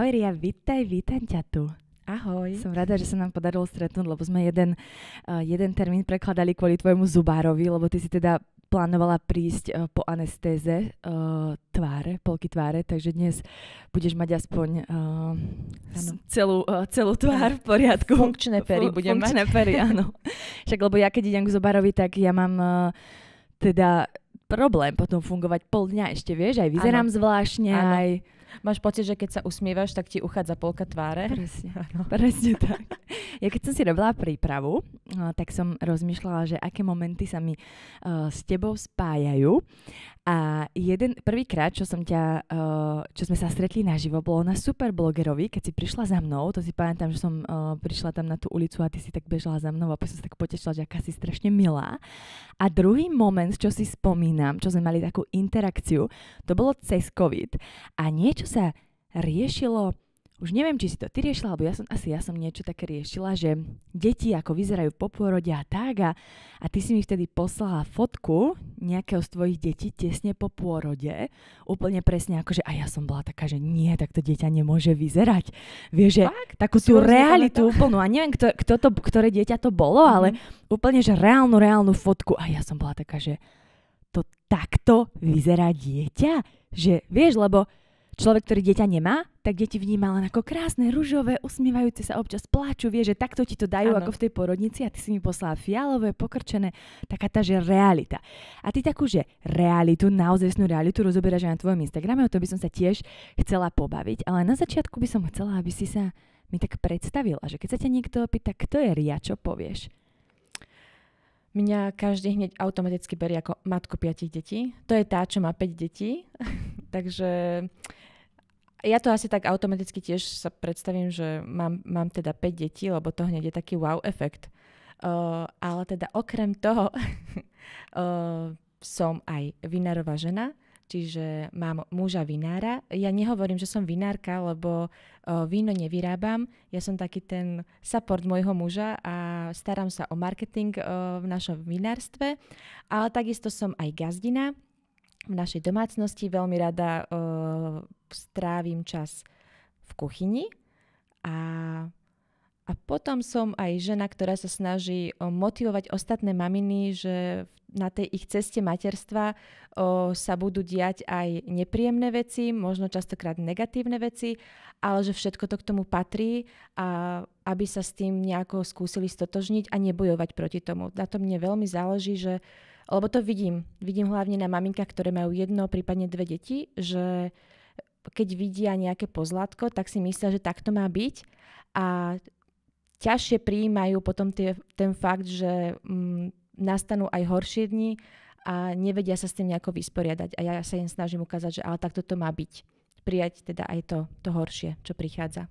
Ahoj Ria, vítaj, vítam ťa tu. Ahoj. Som rada, že sa nám podarilo stretnúť, lebo sme jeden, uh, jeden termín prekladali kvôli tvojmu zubárovi, lebo ty si teda plánovala prísť uh, po anestéze uh, tváre, polky tváre, takže dnes budeš mať aspoň uh, celú, uh, celú tvár v poriadku. Funkčné pery F- budem funkčné mať. Funkčné pery, áno. Však lebo ja keď idem k zubárovi, tak ja mám uh, teda problém potom fungovať pol dňa ešte, vieš, aj vyzerám ano. zvláštne, ano. aj Máš pocit, že keď sa usmievaš, tak ti uchádza polka tváre? Presne, áno. Presne tak. ja keď som si robila prípravu, eh, tak som rozmýšľala, že aké momenty sa mi uh, s tebou spájajú a jeden, prvýkrát, čo som ťa, uh, čo sme sa stretli naživo, bolo na Superblogerovi, keď si prišla za mnou, to si pamätám, že som uh, prišla tam na tú ulicu a ty si tak bežala za mnou a potom som sa tak potešila, že aká si strašne milá. A druhý moment, čo si spomínam, čo sme mali takú interakciu, to bolo cez COVID a niečo sa riešilo už neviem, či si to ty riešila, alebo ja som, asi ja som niečo také riešila, že deti ako vyzerajú po pôrode a tak a, a ty si mi vtedy poslala fotku nejakého z tvojich detí tesne po pôrode, úplne presne ako, že a ja som bola taká, že nie, tak to dieťa nemôže vyzerať. Vieš, že Fakt? takú tú realitu úplnú, a neviem, kto, kto to, ktoré dieťa to bolo, mm ale mhm. úplne, že reálnu, reálnu fotku a ja som bola taká, že to takto vyzerá dieťa? Že vieš, lebo človek, ktorý dieťa nemá, tak deti vníma len ako krásne, rúžové, usmievajúce sa občas pláču, vie, že takto ti to dajú ano. ako v tej porodnici a ty si mi poslala fialové, pokrčené, taká tá, že realita. A ty takú, že realitu, naozaj snú realitu rozoberáš aj na tvojom Instagrame, o to by som sa tiež chcela pobaviť, ale na začiatku by som chcela, aby si sa mi tak predstavila, že keď sa ťa niekto opýta, kto je Ria, čo povieš? Mňa každý hneď automaticky berie ako matku piatich detí. To je tá, čo má 5 detí. Takže ja to asi tak automaticky tiež sa predstavím, že mám, mám teda 5 detí, lebo to hneď je taký wow efekt. Uh, ale teda okrem toho uh, som aj vinárová žena, čiže mám muža vinára. Ja nehovorím, že som vinárka, lebo uh, víno nevyrábam. Ja som taký ten support môjho muža a starám sa o marketing uh, v našom vinárstve. Ale takisto som aj gazdina v našej domácnosti. Veľmi rada Uh, strávim čas v kuchyni a, a potom som aj žena, ktorá sa snaží motivovať ostatné maminy, že na tej ich ceste materstva o, sa budú diať aj nepríjemné veci, možno častokrát negatívne veci, ale že všetko to k tomu patrí a aby sa s tým nejako skúsili stotožniť a nebojovať proti tomu. Na to mne veľmi záleží, že lebo to vidím. Vidím hlavne na maminkách, ktoré majú jedno, prípadne dve deti, že keď vidia nejaké pozlátko, tak si myslia, že takto má byť a ťažšie prijímajú potom tie, ten fakt, že m, mm, nastanú aj horšie dni a nevedia sa s tým nejako vysporiadať. A ja sa im snažím ukázať, že ale takto to má byť. Prijať teda aj to, to horšie, čo prichádza.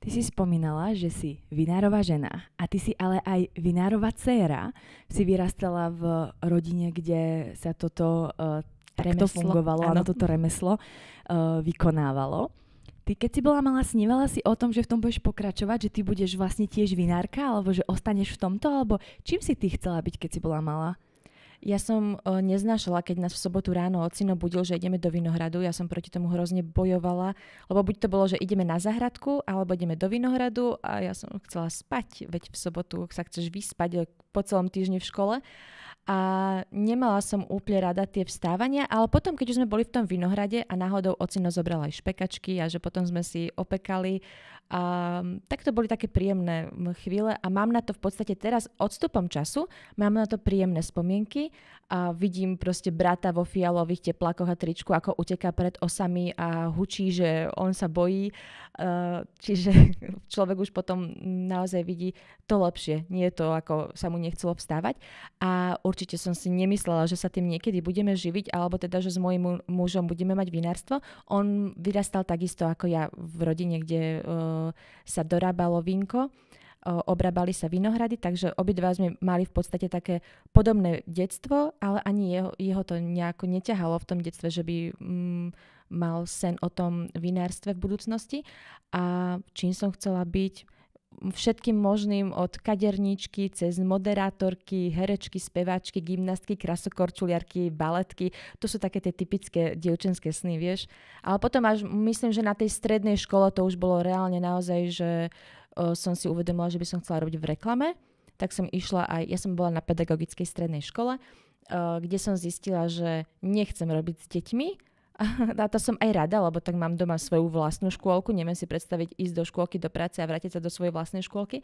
Ty si spomínala, že si vinárová žena a ty si ale aj vinárová dcéra. Si vyrastala v rodine, kde sa toto uh, remeslo, to fungovalo, áno, toto remeslo uh, vykonávalo. Ty, keď si bola malá, snívala si o tom, že v tom budeš pokračovať, že ty budeš vlastne tiež vinárka, alebo že ostaneš v tomto, alebo čím si ty chcela byť, keď si bola malá? Ja som uh, neznášala, keď nás v sobotu ráno ocino budil, že ideme do Vinohradu. Ja som proti tomu hrozne bojovala, lebo buď to bolo, že ideme na zahradku, alebo ideme do Vinohradu a ja som chcela spať, veď v sobotu sa chceš vyspať eh, po celom týždni v škole a nemala som úplne rada tie vstávania, ale potom, keď už sme boli v tom vinohrade a náhodou ocino zobrala aj špekačky a že potom sme si opekali, a, tak to boli také príjemné chvíle a mám na to v podstate teraz odstupom času, mám na to príjemné spomienky a vidím proste brata vo fialových teplákoch a tričku, ako uteká pred osami a hučí, že on sa bojí, čiže človek už potom naozaj vidí to lepšie, nie je to, ako sa mu nechcelo vstávať a určite určite som si nemyslela, že sa tým niekedy budeme živiť, alebo teda, že s mojim mužom budeme mať vinárstvo. On vyrastal takisto ako ja v rodine, kde uh, sa dorábalo vínko e, obrábali sa vinohrady, takže obidva sme mali v podstate také podobné detstvo, ale ani jeho, jeho to nejako neťahalo v tom detstve, že by um, mal sen o tom vinárstve v budúcnosti. A čím som chcela byť, všetkým možným od kaderníčky cez moderátorky, herečky, speváčky, gymnastky, krasokorčuliarky, baletky. To sú také tie typické dievčenské sny, vieš. Ale potom až myslím, že na tej strednej škole to už bolo reálne naozaj, že o, e, som si uvedomila, že by som chcela robiť v reklame. Tak som išla aj, ja som bola na pedagogickej strednej škole, o, e, kde som zistila, že nechcem robiť s deťmi, a to som aj rada, lebo tak mám doma svoju vlastnú škôlku, neviem si predstaviť ísť do škôlky, do práce a vrátiť sa do svojej vlastnej škôlky.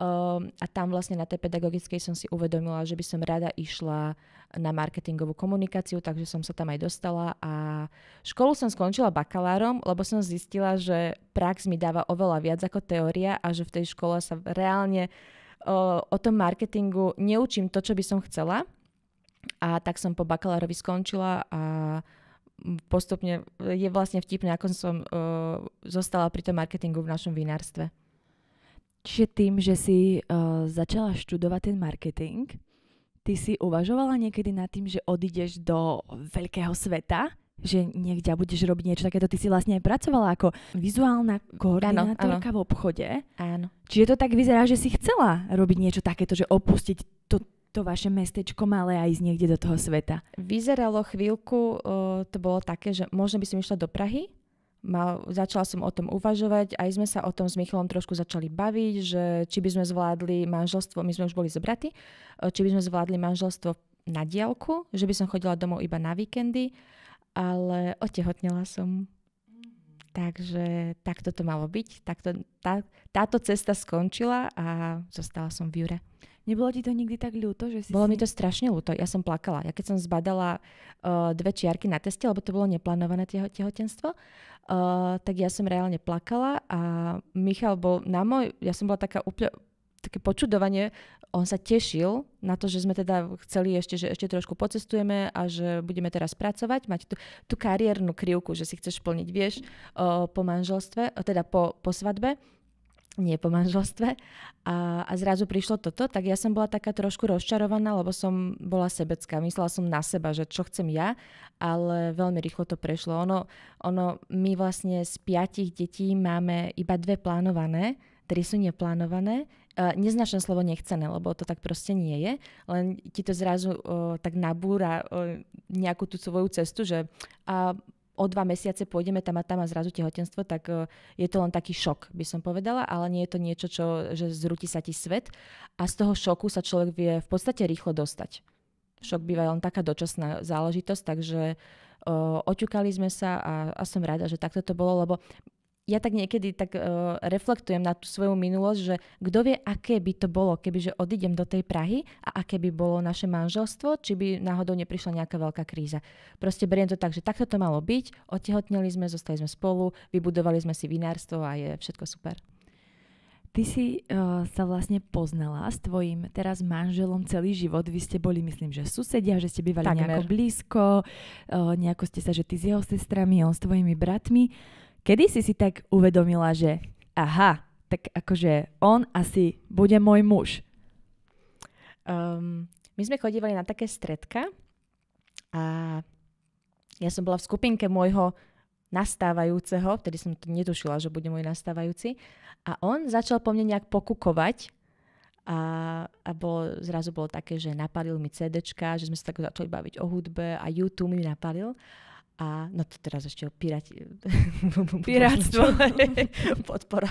Um, a tam vlastne na tej pedagogickej som si uvedomila, že by som rada išla na marketingovú komunikáciu, takže som sa tam aj dostala a školu som skončila bakalárom, lebo som zistila, že prax mi dáva oveľa viac ako teória a že v tej škole sa reálne o, o tom marketingu neučím to, čo by som chcela. A tak som po bakalárovi skončila a postupne je vlastne vtipné, ako som uh, zostala pri tom marketingu v našom vinárstve. Čiže tým, že si uh, začala študovať ten marketing, ty si uvažovala niekedy nad tým, že odídeš do veľkého sveta, že niekde budeš robiť niečo takéto. Ty si vlastne aj pracovala ako vizuálna koordinátorka ano, ano. v obchode. Áno. Čiže to tak vyzerá, že si chcela robiť niečo takéto, že opustiť to to vaše mestečko malé a ísť niekde do toho sveta? Vyzeralo chvíľku, e, to bolo také, že možno by som išla do Prahy, Mal, začala som o tom uvažovať, aj sme sa o tom s Michalom trošku začali baviť, že či by sme zvládli manželstvo, my sme už boli zobratí, e, či by sme zvládli manželstvo na diálku, že by som chodila domov iba na víkendy, ale otehotnela som. Takže takto to malo byť, takto, tá, táto cesta skončila a zostala som v Jure. Nebolo ti to nikdy tak ľúto, že si... Bolo si... mi to strašne ľúto, ja som plakala. Ja keď som zbadala uh, dve čiarky na teste, lebo to bolo neplánované teho, tehotenstvo, uh, tak ja som reálne plakala a Michal bol na môj... Ja som bola taká úplne také počudovanie, on sa tešil na to, že sme teda chceli ešte, že ešte trošku pocestujeme a že budeme teraz pracovať, mať tú, tú kariérnu krivku, že si chceš plniť, vieš, o, eh, po manželstve, o, teda po, po svadbe nie po manželstve. A, a zrazu prišlo toto, tak ja som bola taká trošku rozčarovaná, lebo som bola sebecká. Myslela som na seba, že čo chcem ja, ale veľmi rýchlo to prešlo. Ono, ono my vlastne z piatich detí máme iba dve plánované, tri sú neplánované. Uh, e, neznačné slovo nechcené, lebo to tak proste nie je, len ti to zrazu uh, tak nabúra uh, nejakú tú svoju cestu, že uh, o dva mesiace pôjdeme tam a tam a zrazu tehotenstvo, tak eh, je to len taký šok, by som povedala, ale nie je to niečo, čo, že zrúti sa ti svet a z toho šoku sa človek vie v podstate rýchlo dostať. Šok býva len taká dočasná záležitosť, takže o, eh, oťukali sme sa a, a som rada, že takto to bolo, lebo ja tak niekedy tak uh, reflektujem na tú svoju minulosť, že kto vie, aké by to bolo, kebyže odídem do tej Prahy a aké by bolo naše manželstvo, či by náhodou neprišla nejaká veľká kríza. Proste beriem to tak, že takto to malo byť, otehotneli sme, zostali sme spolu, vybudovali sme si vinárstvo a je všetko super. Ty si uh, sa vlastne poznala s tvojim teraz manželom celý život. Vy ste boli, myslím, že susedia, že ste bývali Takmer. nejako blízko, uh, nejako ste sa, že ty s jeho sestrami, on s tvojimi bratmi. Uh, Kedy si si tak uvedomila, že aha, tak akože on asi bude môj muž? Um, my sme chodívali na také stredka a ja som bola v skupinke môjho nastávajúceho, vtedy som to netušila, že bude môj nastávajúci, a on začal po mne nejak pokukovať a, a bolo, zrazu bolo také, že napalil mi CDčka, že sme sa tak začali baviť o hudbe a YouTube mi napalil. A no to teraz ešte o pirati... Pirátstvo. Podpora.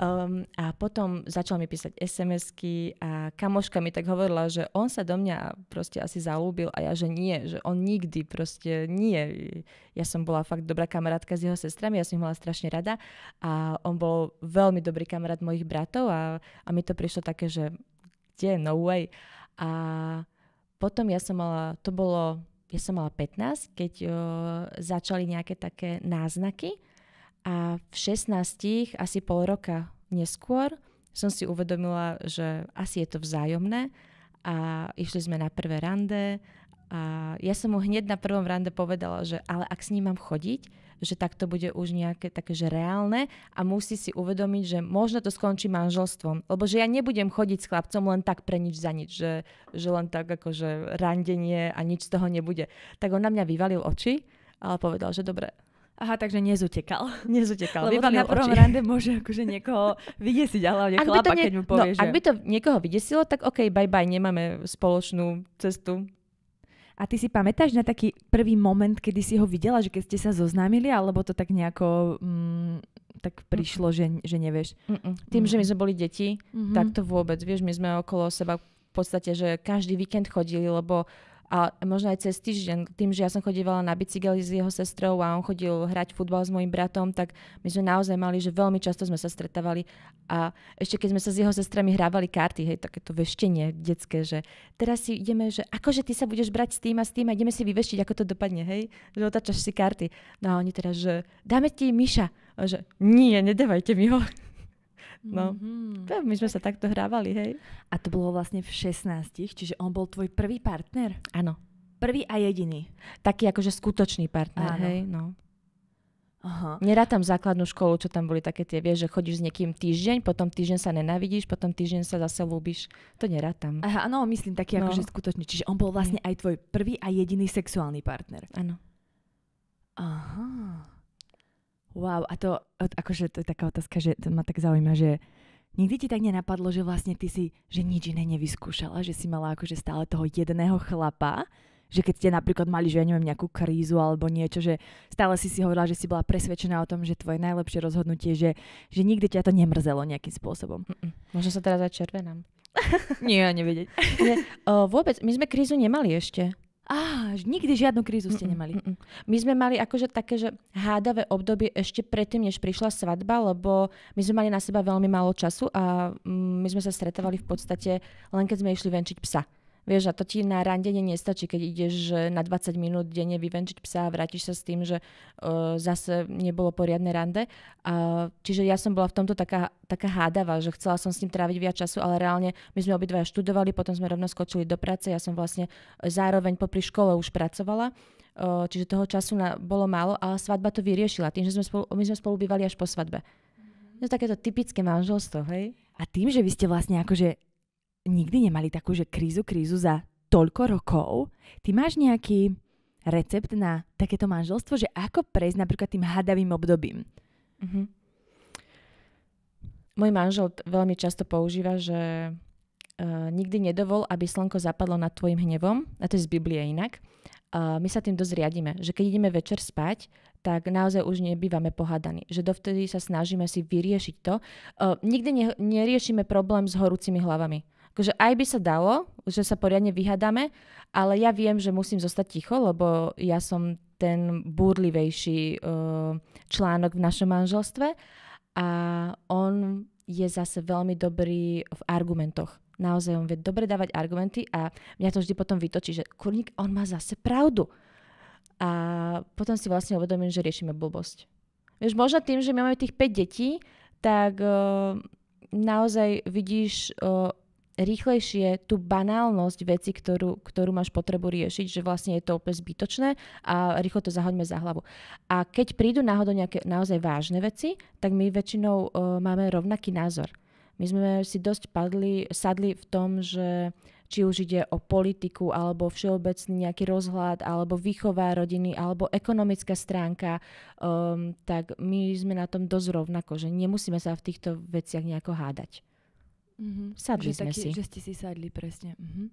Um, a potom začal mi písať sms a kamoška mi tak hovorila, že on sa do mňa proste asi zalúbil a ja, že nie, že on nikdy proste nie. Ja som bola fakt dobrá kamarátka s jeho sestrami, ja som ich mala strašne rada a on bol veľmi dobrý kamarát mojich bratov a, a mi to prišlo také, že kde, no way. A potom ja som mala, to bolo ja som mala 15, keď uh, začali nejaké také náznaky a v 16, asi pol roka neskôr, som si uvedomila, že asi je to vzájomné a išli sme na prvé rande a ja som mu hneď na prvom rande povedala, že ale ak s ním mám chodiť, že takto bude už nejaké také, že reálne a musí si uvedomiť, že možno to skončí manželstvom. Lebo že ja nebudem chodiť s chlapcom len tak pre nič za nič, že, že len tak že randenie a nič z toho nebude. Tak on na mňa vyvalil oči a povedal, že dobre, Aha, takže nezutekal. Nezutekal. Lebo na prvom oči. rande môže akože niekoho vydesiť, ale hlavne chlapa, ne... keď mu povie, no, že... Ak by to niekoho vydesilo, tak OK, bye bye, nemáme spoločnú cestu a ty si pamätáš na taký prvý moment, kedy si ho videla, že keď ste sa zoznámili, alebo to tak nejako mm, tak prišlo, mm že, že nevieš? Mm-mm. Tým, mm že my sme boli deti, mm-hmm. tak to vôbec. Vieš, my sme okolo seba v podstate, že každý víkend chodili, lebo a možno aj cez týždeň, tým, že ja som chodívala na bicykel s jeho sestrou a on chodil hrať futbal s mojim bratom, tak my sme naozaj mali, že veľmi často sme sa stretávali a ešte keď sme sa s jeho sestrami hrávali karty, hej, takéto veštenie detské, že teraz si ideme, že akože ty sa budeš brať s tým a s tým a ideme si vyveštiť, ako to dopadne, hej, že otáčaš si karty. No a oni teraz, že dáme ti Miša, a že nie, nedávajte mi ho. No, mm-hmm. my sme sa takto hrávali, hej. A to bolo vlastne v 16, čiže on bol tvoj prvý partner? Áno. Prvý a jediný? Taký akože skutočný partner, Áno. hej, no. Aha. Nerátam základnú školu, čo tam boli také tie, vieš, že chodíš s niekým týždeň, potom týždeň sa nenávidíš, potom týždeň sa zase ľúbiš. To nerátam. Aha, no, myslím taký no. akože skutočný. Čiže on bol vlastne aj tvoj prvý a jediný sexuálny partner. Áno. Aha. Wow, a to akože to je taká otázka, že to ma tak zaujíma, že nikdy ti tak nenapadlo, že vlastne ty si, že nič iné nevyskúšala, že si mala akože stále toho jedného chlapa, že keď ste napríklad mali, že ja neviem, nejakú krízu alebo niečo, že stále si si hovorila, že si bola presvedčená o tom, že tvoje najlepšie rozhodnutie, že, že nikdy ťa to nemrzelo nejakým spôsobom. Mm-mm. Možno sa teraz aj červenám. Nie, ja nevedieť. o, vôbec, my sme krízu nemali ešte. Á, nikdy žiadnu krízu ste nemali. Mm, mm, mm. My sme mali akože také, že hádavé obdobie ešte predtým, než prišla svadba, lebo my sme mali na seba veľmi málo času a mm, my sme sa stretávali v podstate len keď sme išli venčiť psa. Vieš, a to ti na randenie nestačí, keď ideš na 20 minút denne vyvenčiť psa a vrátiš sa s tým, že uh, zase nebolo poriadne rande. Uh, čiže ja som bola v tomto taká, taká hádava, že chcela som s ním tráviť viac času, ale reálne my sme obidva študovali, potom sme rovno skočili do práce, ja som vlastne zároveň popri škole už pracovala e, čiže toho času na, bolo málo, ale svadba to vyriešila tým, že sme spolu, my sme spolu bývali až po svadbe. No takéto typické manželstvo, hej? A tým, že vy ste vlastne akože nikdy nemali takú, že krízu, krízu za toľko rokov. Ty máš nejaký recept na takéto manželstvo, že ako prejsť napríklad tým hadavým obdobím? Mm-hmm. Môj manžel veľmi často používa, že uh, nikdy nedovol, aby slnko zapadlo nad tvojim hnevom, a to je z Biblie inak. Uh, my sa tým dosť riadime, že keď ideme večer spať, tak naozaj už nebývame pohádaní. Že dovtedy sa snažíme si vyriešiť to. Uh, nikdy ne- neriešime problém s horúcimi hlavami Akože aj by sa dalo, že sa poriadne vyhadáme, ale ja viem, že musím zostať ticho, lebo ja som ten búrlivejší uh, e, článok v našom manželstve a on je zase veľmi dobrý v argumentoch. Naozaj on vie dobre dávať argumenty a mňa to vždy potom vytočí, že kurník, on má zase pravdu. A potom si vlastne uvedomím, že riešime blbosť. Vieš, možno tým, že my máme tých 5 detí, tak uh, naozaj vidíš uh, rýchlejšie tú banálnosť veci, ktorú, ktorú máš potrebu riešiť, že vlastne je to úplne zbytočné a rýchlo to zahoďme za hlavu. A keď prídu náhodou nejaké naozaj vážne veci, tak my väčšinou uh, máme rovnaký názor. My sme si dosť padli, sadli v tom, že či už ide o politiku, alebo všeobecný nejaký rozhľad, alebo výchová rodiny, alebo ekonomická stránka, um, tak my sme na tom dosť rovnako, že nemusíme sa v týchto veciach nejako hádať. Mm-hmm. Sadli že sme taký, si. Že ste si sadli, presne. Mm-hmm.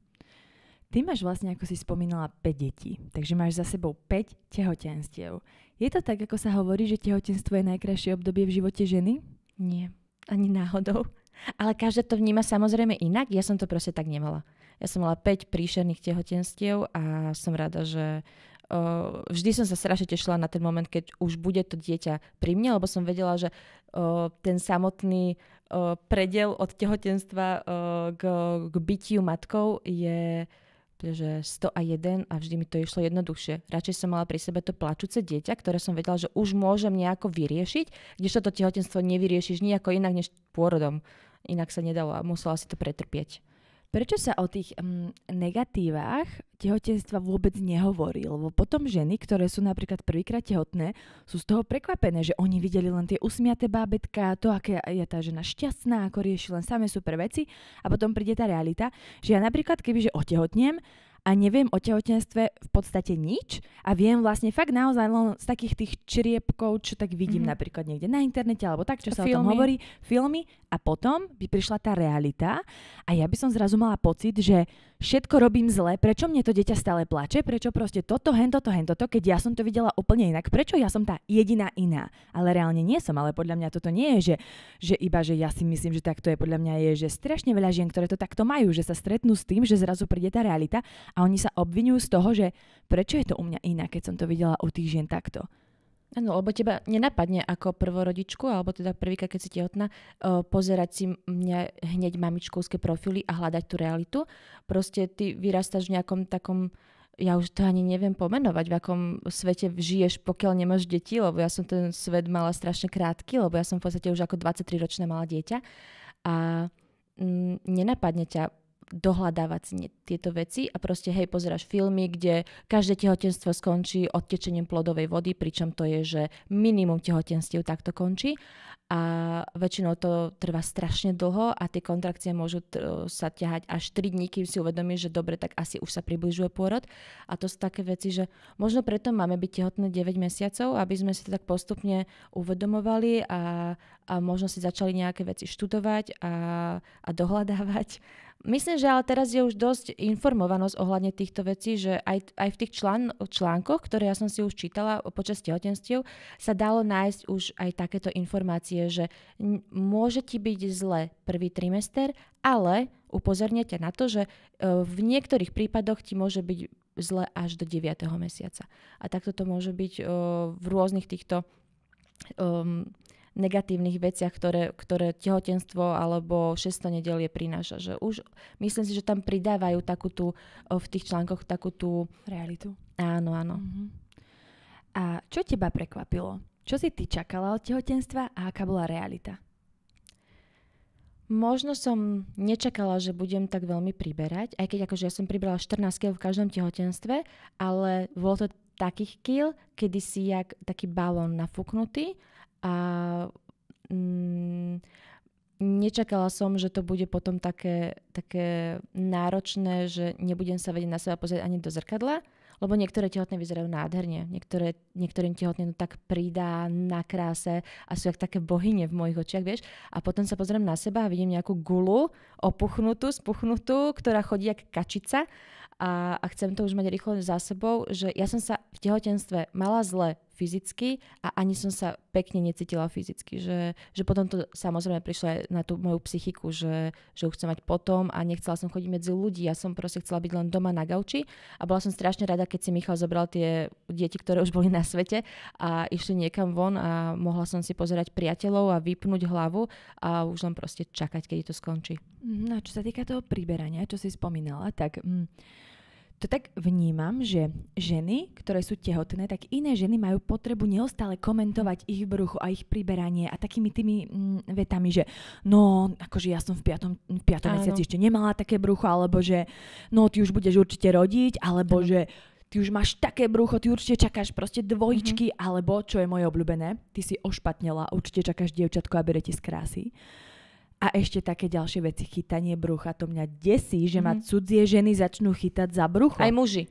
Ty máš vlastne, ako si spomínala, 5 detí. Takže máš za sebou 5 tehotenstiev. Je to tak, ako sa hovorí, že tehotenstvo je najkrajšie obdobie v živote ženy? Nie, ani náhodou. Ale každá to vníma samozrejme inak. Ja som to proste tak nemala. Ja som mala 5 príšerných tehotenstiev a som rada, že, uh, vždy som sa strašne tešila na ten moment, keď už bude to dieťa pri mne, lebo som vedela, že uh, ten samotný uh, predel od tehotenstva uh, k, k bytiu matkou je že 101 a vždy mi to išlo jednoduchšie. Radšej som mala pri sebe to plačúce dieťa, ktoré som vedela, že už môžem nejako vyriešiť, kdežto to tehotenstvo nevyriešiš nejako inak než pôrodom. Inak sa nedalo a musela si to pretrpieť. Prečo sa o tých m, mm, negatívach tehotenstva vôbec nehovorí? Lebo potom ženy, ktoré sú napríklad prvýkrát tehotné, sú z toho prekvapené, že oni videli len tie usmiaté bábetka, to, aké je tá žena šťastná, ako rieši len samé super veci a potom príde tá realita, že ja napríklad, kebyže otehotnem a neviem o tehotenstve v podstate nič a viem vlastne fakt naozaj len z takých tých čriepkov, čo tak vidím mm-hmm. napríklad niekde na internete alebo tak, čo sa filmy. o tom hovorí, filmy a potom by prišla tá realita a ja by som zrazu mala pocit, že všetko robím zle, prečo mne to dieťa stále plače, prečo proste toto, hento, to, hento, to, keď ja som to videla úplne inak, prečo ja som tá jediná iná. Ale reálne nie som, ale podľa mňa toto nie je, že, že iba, že ja si myslím, že takto je, podľa mňa je, že strašne veľa žien, ktoré to takto majú, že sa stretnú s tým, že zrazu príde tá realita a oni sa obvinujú z toho, že prečo je to u mňa iná, keď som to videla u tých žien takto. Áno, lebo teba nenapadne ako prvorodičku, alebo teda prvýka, keď si tehotná, pozerať si mňa hneď mamičkovské profily a hľadať tú realitu. Proste ty vyrastáš v nejakom takom ja už to ani neviem pomenovať, v akom svete žiješ, pokiaľ nemáš deti, lebo ja som ten svet mala strašne krátky, lebo ja som v podstate už ako 23-ročná mala dieťa a mm, nenapadne ťa dohľadávať si tieto veci a proste hej, pozeráš filmy, kde každé tehotenstvo skončí odtečením plodovej vody, pričom to je, že minimum tehotenstiev takto končí a väčšinou to trvá strašne dlho a tie kontrakcie môžu t- sa ťahať až 3 dní, kým si uvedomíš, že dobre, tak asi už sa približuje pôrod a to sú také veci, že možno preto máme byť tehotné 9 mesiacov, aby sme si to tak postupne uvedomovali a, a možno si začali nejaké veci študovať a, a dohľadávať Myslím, že ale teraz je už dosť informovanosť ohľadne týchto vecí, že aj, aj v tých člán, článkoch, ktoré ja som si už čítala počas tehotenstiev, sa dalo nájsť už aj takéto informácie, že n- môže ti byť zle prvý trimester, ale upozornite na to, že e, v niektorých prípadoch ti môže byť zle až do 9. mesiaca. A takto to môže byť e, v rôznych týchto um, negatívnych veciach, ktoré, ktoré tehotenstvo alebo 600 nedelie prináša. Že už myslím si, že tam pridávajú takú tú, eh, v tých článkoch takú tú... Realitu. Áno, áno. Mm-hmm. A čo teba prekvapilo? Čo si ty čakala od tehotenstva a aká bola realita? Možno som nečakala, že budem tak veľmi priberať, aj keď akože ja som pribrala 14 kg v každom tehotenstve, ale bolo to takých kil, kedy si jak taký balón nafúknutý a mm, nečakala som, že to bude potom také, také náročné, že nebudem sa vedieť na seba pozrieť ani do zrkadla, lebo niektoré tehotné vyzerajú nádherne. Niektoré, niektorým tehotným to tak pridá na kráse a sú jak také bohyne v mojich očiach, vieš. A potom sa pozriem na seba a vidím nejakú gulu, opuchnutú, spuchnutú, ktorá chodí jak kačica a, a chcem to už mať rýchlo za sebou, že ja som sa v tehotenstve mala zle fyzicky a ani som sa pekne necítila fyzicky, že, že potom to samozrejme prišlo aj na tú moju psychiku, že, že ju chcem mať potom a nechcela som chodiť medzi ľudí, ja som proste chcela byť len doma na gauči a bola som strašne rada, keď si Michal zobral tie deti, ktoré už boli na svete a išli niekam von a mohla som si pozerať priateľov a vypnúť hlavu a už len proste čakať, kedy to skončí. No čo sa týka toho príberania, čo si spomínala, tak... Mm, to tak vnímam, že ženy, ktoré sú tehotné, tak iné ženy majú potrebu neustále komentovať ich bruchu a ich priberanie a takými tými mm, vetami, že no, akože ja som v piatom, v piatom mesiaci ešte nemala také brucho, alebo že no, ty už budeš určite rodiť, alebo ano. že ty už máš také brucho, ty určite čakáš proste dvojičky, mm-hmm. alebo, čo je moje obľúbené, ty si ošpatnela, určite čakáš dievčatko a berete z krásy. A ešte také ďalšie veci, chytanie brucha. To mňa desí, že mm-hmm. ma mhm. cudzie ženy začnú chytať za brucho. Aj muži.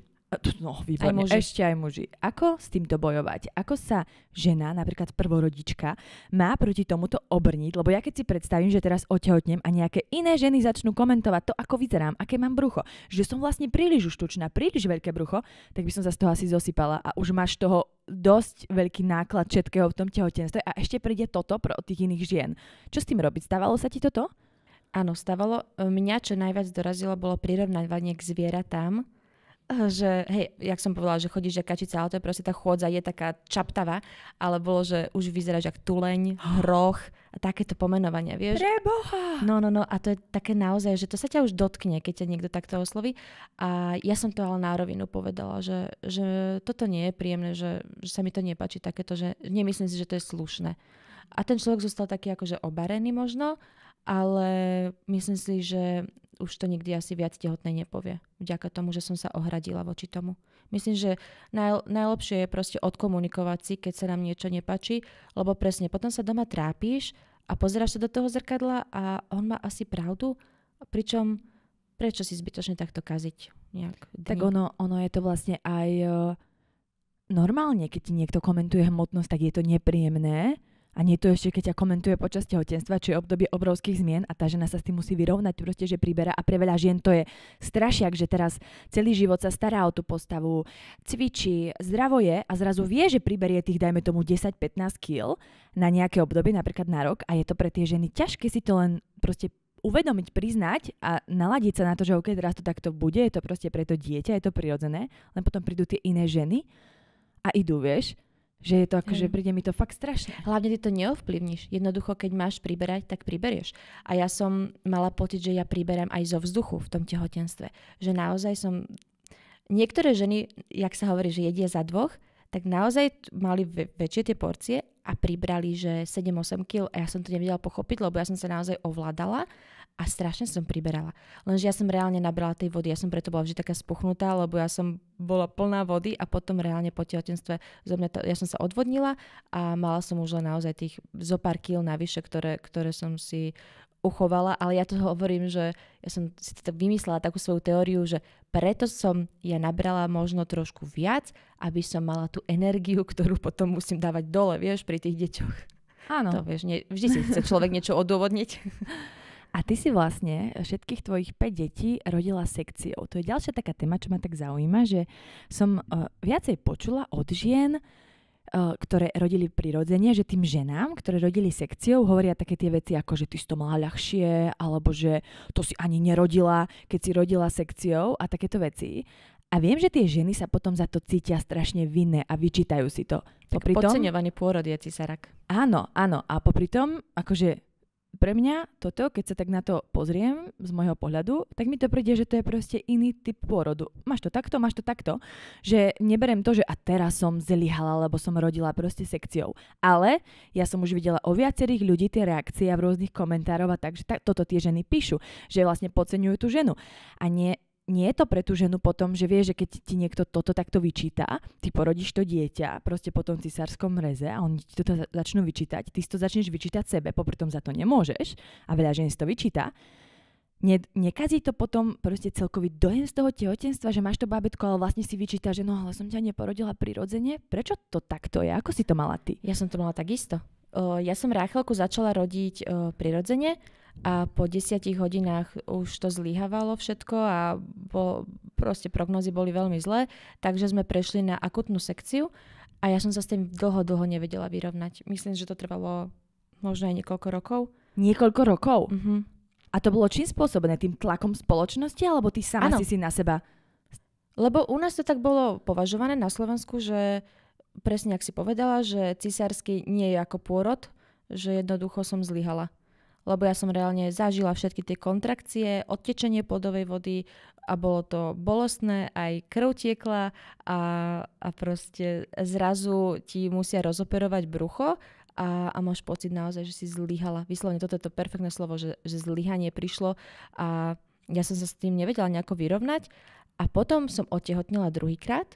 No, Aj muži. Ešte aj muži. Ako s týmto bojovať? Ako sa žena, napríklad prvorodička, má proti tomuto obrniť? Lebo ja keď si predstavím, že teraz otehotnem a nejaké iné ženy začnú komentovať to, ako vyzerám, aké mám brucho, že som vlastne príliš uštučná, príliš veľké brucho, tak by som sa z toho asi zosypala a už máš toho dosť veľký náklad všetkého v tom tehotenstve a ešte príde toto pro tých iných žien. Čo s tým robiť? Stávalo sa ti toto? Áno, stávalo. Mňa, čo najviac dorazilo, bolo prirovnávanie k zvieratám že hej, jak som povedala, že chodíš že kačica, ale to je proste tá chôdza, je taká čaptava, ale bolo, že už vyzeráš jak tuleň, hroch a takéto pomenovania, vieš? Preboha! No, no, no a to je také naozaj, že to sa ťa už dotkne, keď ťa niekto takto osloví a ja som to ale na rovinu povedala, že, že toto nie je príjemné, že, že sa mi to nepáči takéto, že nemyslím si, že to je slušné. A ten človek zostal taký akože obarený možno ale myslím si, že už to nikdy asi viac tehotnej nepovie. Vďaka tomu, že som sa ohradila voči tomu. Myslím, že naj, najlepšie je proste odkomunikovať si, keď sa nám niečo nepačí, lebo presne potom sa doma trápíš a pozeráš sa do toho zrkadla a on má asi pravdu, pričom prečo si zbytočne takto kaziť nejak? Tak ono, ono je to vlastne aj eh, normálne, keď ti niekto komentuje hmotnosť, tak je to nepríjemné, a nie to ešte, keď ťa komentuje počas tehotenstva, čo je obdobie obrovských zmien a tá žena sa s tým musí vyrovnať, proste, že priberá a pre veľa žien to je strašiak, že teraz celý život sa stará o tú postavu, cvičí, zdravo je a zrazu vie, že priberie tých, dajme tomu, 10-15 kg na nejaké obdobie, napríklad na rok a je to pre tie ženy ťažké si to len proste uvedomiť, priznať a naladiť sa na to, že OK, teraz to takto bude, je to proste pre to dieťa, je to prirodzené, len potom prídu tie iné ženy a idú, vieš, že je to ako, že príde mi to fakt strašne. Hlavne ty to neovplyvníš. Jednoducho, keď máš priberať, tak priberieš. A ja som mala pocit, že ja priberám aj zo vzduchu v tom tehotenstve. Že naozaj som... Niektoré ženy, jak sa hovorí, že jedia za dvoch, tak naozaj mali väčšie tie porcie a pribrali, že 7-8 kg a ja som to nevedela pochopiť, lebo ja som sa naozaj ovládala a strašne som priberala. Lenže ja som reálne nabrala tej vody, ja som preto bola vždy taká spuchnutá, lebo ja som bola plná vody a potom reálne po tehotenstve zo mňa to, ja som sa odvodnila a mala som už len naozaj tých zo pár kil navyše, ktoré, ktoré som si uchovala, ale ja to hovorím, že ja som si to vymyslela takú svoju teóriu, že preto som ja nabrala možno trošku viac, aby som mala tú energiu, ktorú potom musím dávať dole, vieš, pri tých deťoch. Áno. To vieš, nie, vždy si chce človek niečo odôvodniť. A ty si vlastne všetkých tvojich 5 detí rodila sekciou. To je ďalšia taká téma, čo ma tak zaujíma, že som uh, viacej počula od žien, e, ktoré rodili prirodzene, že tým ženám, ktoré rodili sekciou, hovoria také tie veci ako, že ty si to mala ľahšie, alebo že to si ani nerodila, keď si rodila sekciou a takéto veci. A viem, že tie ženy sa potom za to cítia strašne vinné a vyčítajú si to. Popri tak podceňovaný pôrod je cisarak. Áno, áno. A popri tom, akože pre mňa toto, keď sa tak na to pozriem z môjho pohľadu, tak mi to príde, že to je proste iný typ pôrodu. Máš to takto, máš to takto, že neberem to, že a teraz som zlyhala, lebo som rodila proste sekciou. Ale ja som už videla o viacerých ľudí tie reakcie a v rôznych komentárov a tak, že tak, toto tie ženy píšu, že vlastne podceňujú tú ženu. A nie, nie je to pre tú ženu potom, že vie, že keď ti niekto toto takto vyčíta, ty porodíš to dieťa proste po tom cisárskom reze a oni ti to začnú vyčítať, ty si to začneš vyčítať sebe, popri tom za to nemôžeš a veľa žien si to vyčíta, ne, nekazí to potom proste celkový dojem z toho tehotenstva, že máš to bábetko, ale vlastne si vyčíta, že no, ale som ťa neporodila prirodzene. Prečo to takto je? Ako si to mala ty? Ja som to mala takisto. Uh, ja som Ráchelku začala rodiť uh, prirodzene a po desiatich hodinách už to zlyhávalo všetko a bo, proste prognozy boli veľmi zlé, takže sme prešli na akutnú sekciu a ja som sa s tým dlho, dlho nevedela vyrovnať. Myslím, že to trvalo možno aj niekoľko rokov. Niekoľko rokov? Mm-hmm. A to bolo čím spôsobené? Tým tlakom spoločnosti alebo ty sama ano. si si na seba? Lebo u nás to tak bolo považované na Slovensku, že presne ak si povedala, že cisársky nie je ako pôrod, že jednoducho som zlyhala lebo ja som reálne zažila všetky tie kontrakcie, odtečenie podovej vody a bolo to bolestné, aj krv tiekla a, a proste zrazu ti musia rozoperovať brucho a, a máš pocit naozaj, že si zlyhala. Vyslovene toto je to perfektné slovo, že, že zlyhanie prišlo a ja som sa s tým nevedela nejako vyrovnať a potom som otehotnila druhýkrát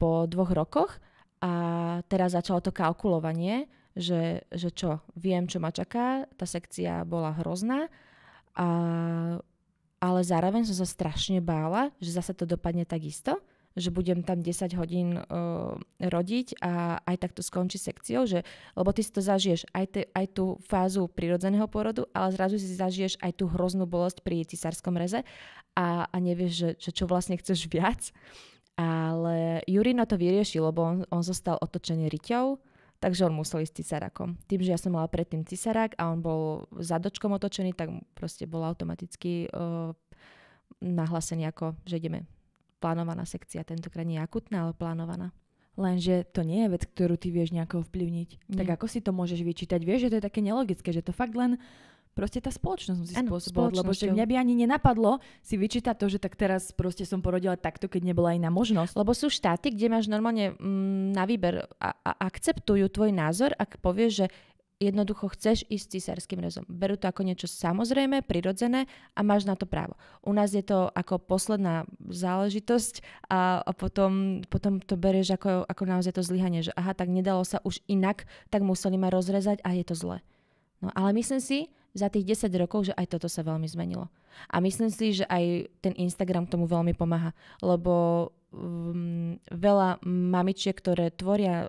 po dvoch rokoch a teraz začalo to kalkulovanie že, že čo, viem, čo ma čaká, tá sekcia bola hrozná, a, ale zároveň som sa strašne bála, že zase to dopadne takisto, že budem tam 10 hodín uh, rodiť a aj tak to skončí sekciou, že, lebo ty si to zažiješ aj, te, aj tú fázu prirodzeného porodu, ale zrazu si zažiješ aj tú hroznú bolesť pri cisárskom reze a, a nevieš, že, že čo vlastne chceš viac. Ale Jurino to vyriešil, lebo on, on zostal otočený riťou, takže on musel ísť cisárakom. Tým, že ja som mala predtým cisárák a on bol zadočkom otočený, tak proste bol automaticky uh, nahlásený ako, že ideme plánovaná sekcia, tentokrát nie akutná, ale plánovaná. Lenže to nie je vec, ktorú ty vieš nejako ovplyvniť. Nie. Tak ako si to môžeš vyčítať? Vieš, že to je také nelogické, že to fakt len Proste tá spoločnosť musí ano, spôsobovať, lebo že mňa by ani nenapadlo si vyčítať to, že tak teraz proste som porodila takto, keď nebola iná možnosť. Lebo sú štáty, kde máš normálne mm, na výber a, a akceptujú tvoj názor, ak povieš, že jednoducho chceš ísť císarským rezom. Berú to ako niečo samozrejme, prirodzené a máš na to právo. U nás je to ako posledná záležitosť a, a potom, potom to berieš, ako, ako naozaj to zlyhanie, že aha, tak nedalo sa už inak, tak museli ma rozrezať a je to zle. No ale myslím si, za tých 10 rokov, že aj toto sa veľmi zmenilo. A myslím si, že aj ten Instagram tomu veľmi pomáha, lebo um, veľa mamičiek, ktoré tvoria uh,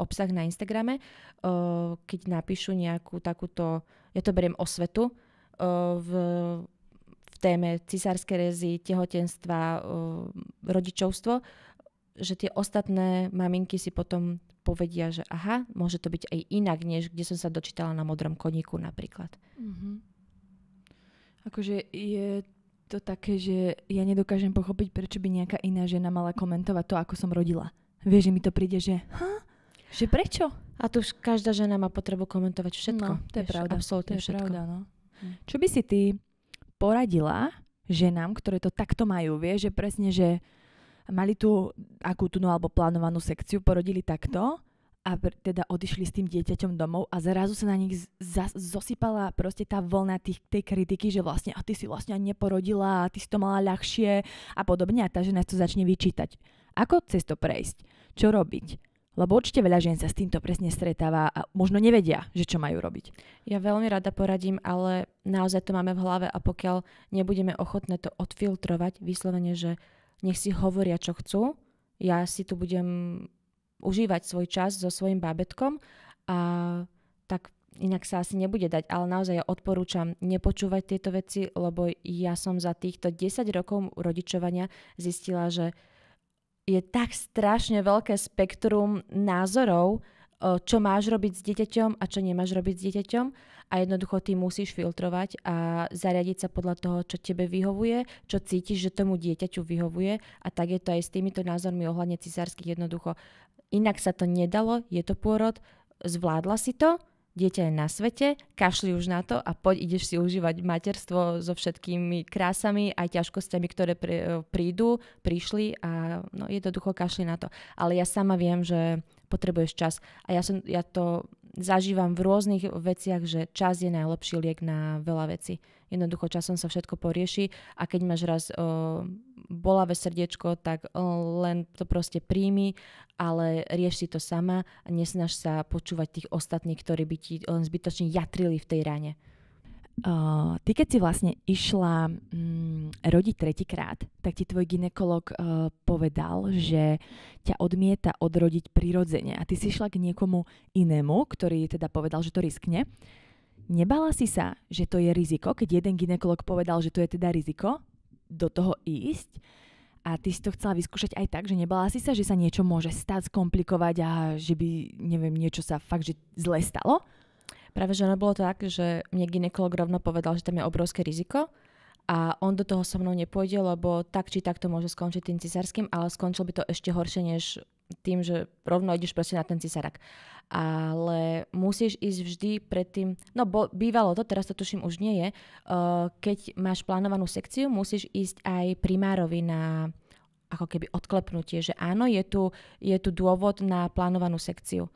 obsah na Instagrame, uh, keď napíšu nejakú takúto, ja to beriem svetu, uh, e, v, v téme cisárskej rezy, tehotenstva, uh, rodičovstvo, že tie ostatné maminky si potom povedia, že aha, môže to byť aj inak, než kde som sa dočítala na modrom koníku napríklad. Mm-hmm. Akože je to také, že ja nedokážem pochopiť, prečo by nejaká iná žena mala komentovať to, ako som rodila. Vieš, že mi to príde, že ha? Že prečo? A tu každá žena má potrebu komentovať všetko. No, to je pravda. Absolútne to je všetko. Pravda, no. Hm. Čo by si ty poradila ženám, ktoré to takto majú? Vieš, že presne, že mali tu akutnú no, alebo plánovanú sekciu, porodili takto a teda odišli s tým dieťaťom domov a zrazu sa na nich zas- zosypala proste tá vlna tých, tej kritiky, že vlastne a ty si vlastne neporodila, a ty si to mala ľahšie a podobne a tá žena to začne vyčítať. Ako cez to prejsť? Čo robiť? Lebo určite veľa žien sa s týmto presne stretáva a možno nevedia, že čo majú robiť. Ja veľmi rada poradím, ale naozaj to máme v hlave a pokiaľ nebudeme ochotné to odfiltrovať, vyslovene, že nech si hovoria, čo chcú. Ja si tu budem užívať svoj čas so svojim bábetkom a tak inak sa asi nebude dať, ale naozaj ja odporúčam nepočúvať tieto veci, lebo ja som za týchto 10 rokov rodičovania zistila, že je tak strašne veľké spektrum názorov, čo máš robiť s dieťaťom a čo nemáš robiť s dieťaťom a jednoducho ty musíš filtrovať a zariadiť sa podľa toho, čo tebe vyhovuje, čo cítiš, že tomu dieťaťu vyhovuje a tak je to aj s týmito názormi ohľadne cisárskych jednoducho. Inak sa to nedalo, je to pôrod, zvládla si to, dieťa je na svete, kašli už na to a poď ideš si užívať materstvo so všetkými krásami aj ťažkosťami, ktoré prídu, prišli a no jednoducho kašli na to. Ale ja sama viem, že potrebuješ čas. A ja, som, ja to zažívam v rôznych veciach, že čas je najlepší liek na veľa vecí. Jednoducho časom sa všetko porieši a keď máš raz o, bolavé srdiečko, tak o, len to proste príjmi, ale rieš si to sama a nesnaž sa počúvať tých ostatných, ktorí by ti len zbytočne jatrili v tej rane. Uh, ty keď si vlastne išla um, rodiť tretíkrát, tak ti tvoj ginekolog uh, povedal, že ťa odmieta odrodiť prirodzene a ty si šla k niekomu inému, ktorý teda povedal, že to riskne. Nebala si sa, že to je riziko, keď jeden ginekolog povedal, že to je teda riziko, do toho ísť a ty si to chcela vyskúšať aj tak, že nebala si sa, že sa niečo môže stať, skomplikovať a že by, neviem, niečo sa fakt, že zle stalo? Práve že ono bolo tak, že mne ginekolog rovno povedal, že tam je obrovské riziko a on do toho so mnou nepôjde, lebo tak či tak to môže skončiť tým cisárským, ale skončil by to ešte horšie než tým, že rovno ideš proste na ten cisarak. Ale musíš ísť vždy predtým, no bo, bývalo to, teraz to tuším už nie je, uh, keď máš plánovanú sekciu, musíš ísť aj primárovi na ako keby odklepnutie, že áno, je tu, je tu dôvod na plánovanú sekciu.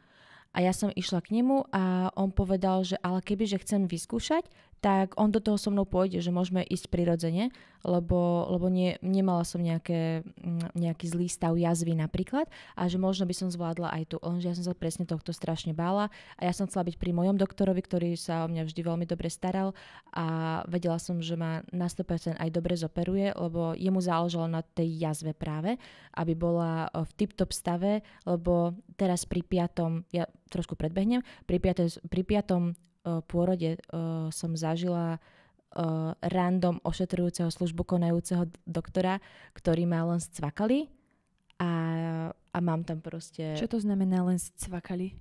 A ja som išla k nemu a on povedal, že ale keby, že chcem vyskúšať, tak on do toho so mnou pôjde, že môžeme ísť prirodzene, lebo, lebo nie, nemala som nejaké, mm, nejaký zlý stav jazvy napríklad a že možno by som zvládla aj tu. Lenže ja som sa presne tohto strašne bála a ja som chcela byť pri mojom doktorovi, ktorý sa o mňa vždy veľmi dobre staral a vedela som, že ma na 100% aj dobre zoperuje, lebo jemu záležalo na tej jazve práve, aby bola v tip-top stave, lebo teraz pri piatom, ja trošku predbehnem, pri piatom, pri piatom E, pôrode e, som zažila e, random ošetrujúceho službu konajúceho doktora, ktorý ma len scvakali a, a mám tam proste... Čo to znamená len scvakali?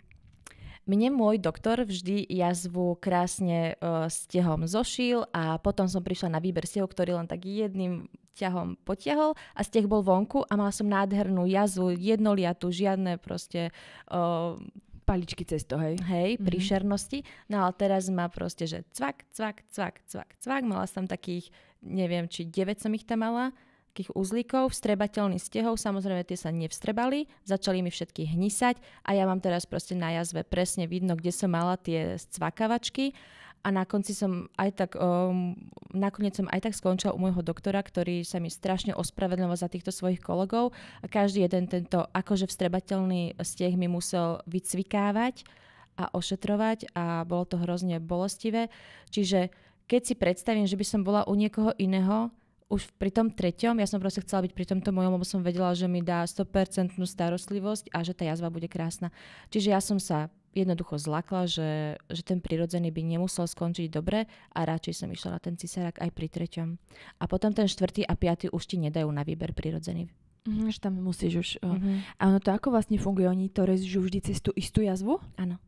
Mne môj doktor vždy jazvu krásne uh, stehom zošil a potom som prišla na výber stehov, ktorý len tak jedným ťahom potiahol a steh bol vonku a mala som nádhernú jazvu, jednoliatu, žiadne proste uh, paličky cez to, hej? Hej, mm-hmm. pri mhm. šernosti. No ale teraz má proste, že cvak, cvak, cvak, cvak, cvak. Mala som takých, neviem, či 9 som ich tam mala, takých uzlíkov, vstrebateľných stehov, samozrejme tie sa nevstrebali, začali mi všetky hnisať a ja mám teraz proste na jazve presne vidno, kde som mala tie cvakavačky a na konci som aj tak, um, nakoniec som aj tak skončila u môjho doktora, ktorý sa mi strašne ospravedlňoval za týchto svojich kolegov a každý jeden tento akože vstrebateľný steh mi musel vycvikávať a ošetrovať a bolo to hrozne bolestivé. Čiže keď si predstavím, že by som bola u niekoho iného, už pri tom treťom, ja som proste chcela byť pri tomto mojom, lebo som vedela, že mi dá 100% starostlivosť a že tá jazva bude krásna. Čiže ja som sa jednoducho zlakla, že, že ten prirodzený by nemusel skončiť dobre a radšej som išla na ten cisárak aj pri treťom. A potom ten štvrtý a piatý už ti nedajú na výber prirodzený. Mm, že tam musíš už. Mm-hmm. A ono to ako vlastne funguje? Oni to režú vždy cez tú istú jazvu? Áno.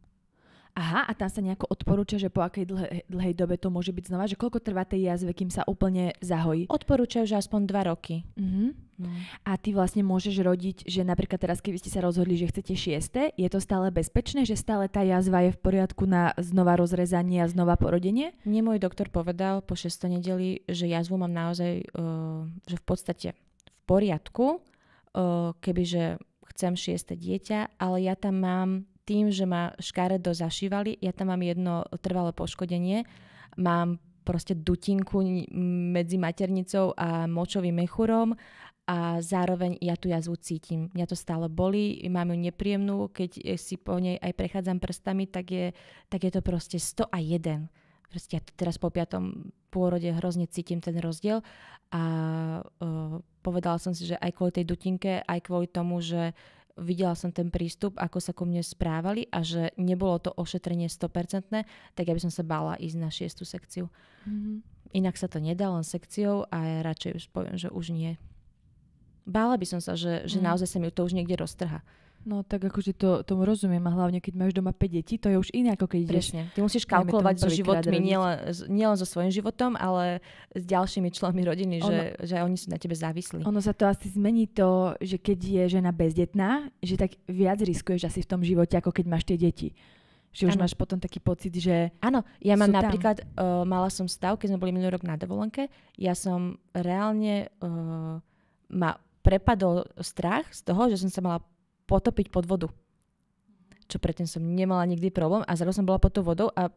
Aha, a tam sa nejako odporúča, že po akej dlhe dlhej dobe to môže byť znova, že koľko trvá tej jazve, kým sa úplne zahojí? Odporúčajú, že aspoň 2 roky. Mm-hmm. No. A ty vlastne môžeš rodiť, že napríklad teraz, keby ste sa rozhodli, že chcete šieste, je to stále bezpečné, že stále tá jazva je v poriadku na znova rozrezanie a znova porodenie? Mne môj doktor povedal po 6. nedeli, že jazvu mám naozaj, uh, že v podstate v poriadku, uh, kebyže chcem šieste dieťa, ale ja tam mám tým, že ma škaredo zašívali, ja tam mám jedno trvalé poškodenie, mám proste dutinku medzi maternicou a močovým mechurom a zároveň ja tú jazvu cítim. Mňa to stále bolí, mám ju nepríjemnú, keď e, si po nej aj prechádzam prstami, tak je, tak je to proste 101. Proste ja teraz po piatom pôrode hrozne cítim ten rozdiel a uh, povedala som si, že aj kvôli tej dutinke, aj kvôli tomu, že uh, videla som ten prístup, ako sa ku mne správali a že nebolo to ošetrenie 100%, tak ja by som sa bála ísť na šiestu sekciu. Mm-hmm. Inak sa to nedá len sekciou a ja radšej už poviem, že už nie. Bála by som sa, že, že mm. naozaj sa mi to už niekde roztrha. No tak akože to, tomu rozumiem a hlavne keď máš doma 5 detí, to je už iné ako keď ideš. Presne, ty musíš kalkulovať so životmi, nielen, so svojím životom, ale s ďalšími členmi rodiny, ono, že, že oni sú na tebe závislí. Ono sa to asi zmení to, že keď je žena bezdetná, že tak viac riskuješ asi v tom živote, ako keď máš tie deti. Že už ano. máš potom taký pocit, že... Áno, ja mám napríklad, tam. uh, eh, mala som stav, keď sme boli minulý rok na dovolenke, ja som reálne, uh, ma prepadol strach z toho, že som sa mala potopiť pod vodu čo predtým som nemala nikdy problém a zrazu som bola pod tou vodou a e,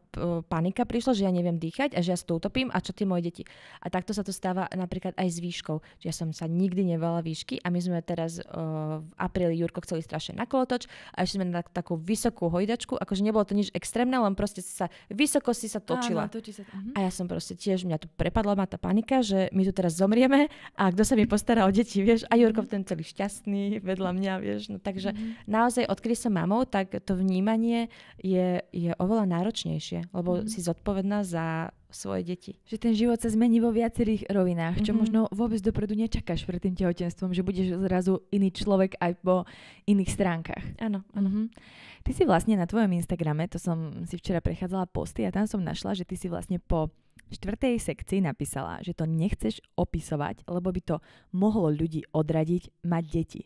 panika prišla, že ja neviem dýchať a že ja sa to utopím a čo tie moje deti. A takto sa to stáva napríklad aj s výškou. Že ja som sa nikdy nevala výšky a my sme teraz uh, v apríli Jurko chceli strašne na kolotoč a ešte sme na tak, takú vysokú hojdačku, akože nebolo to nič extrémne, len proste sa, vysoko si sa točila. Áno, točí sa to. Mhm. A ja som proste tiež, mňa tu prepadla ma tá panika, že my tu teraz zomrieme a kto sa mi postará o deti, vieš, a Jurko ten celý šťastný vedľa mňa, vieš, no takže mm-hmm. naozaj odkedy som mamou, tak to vnímanie je, je oveľa náročnejšie, lebo mm. si zodpovedná za svoje deti. Že ten život sa zmení vo viacerých rovinách, čo mm-hmm. možno vôbec dopredu nečakáš pred tým tehotenstvom, že budeš zrazu iný človek aj po iných stránkach. Áno, áno. Mm-hmm. Ty si vlastne na tvojom Instagrame, to som si včera prechádzala posty a tam som našla, že ty si vlastne po štvrtej sekcii napísala, že to nechceš opisovať, lebo by to mohlo ľudí odradiť mať deti.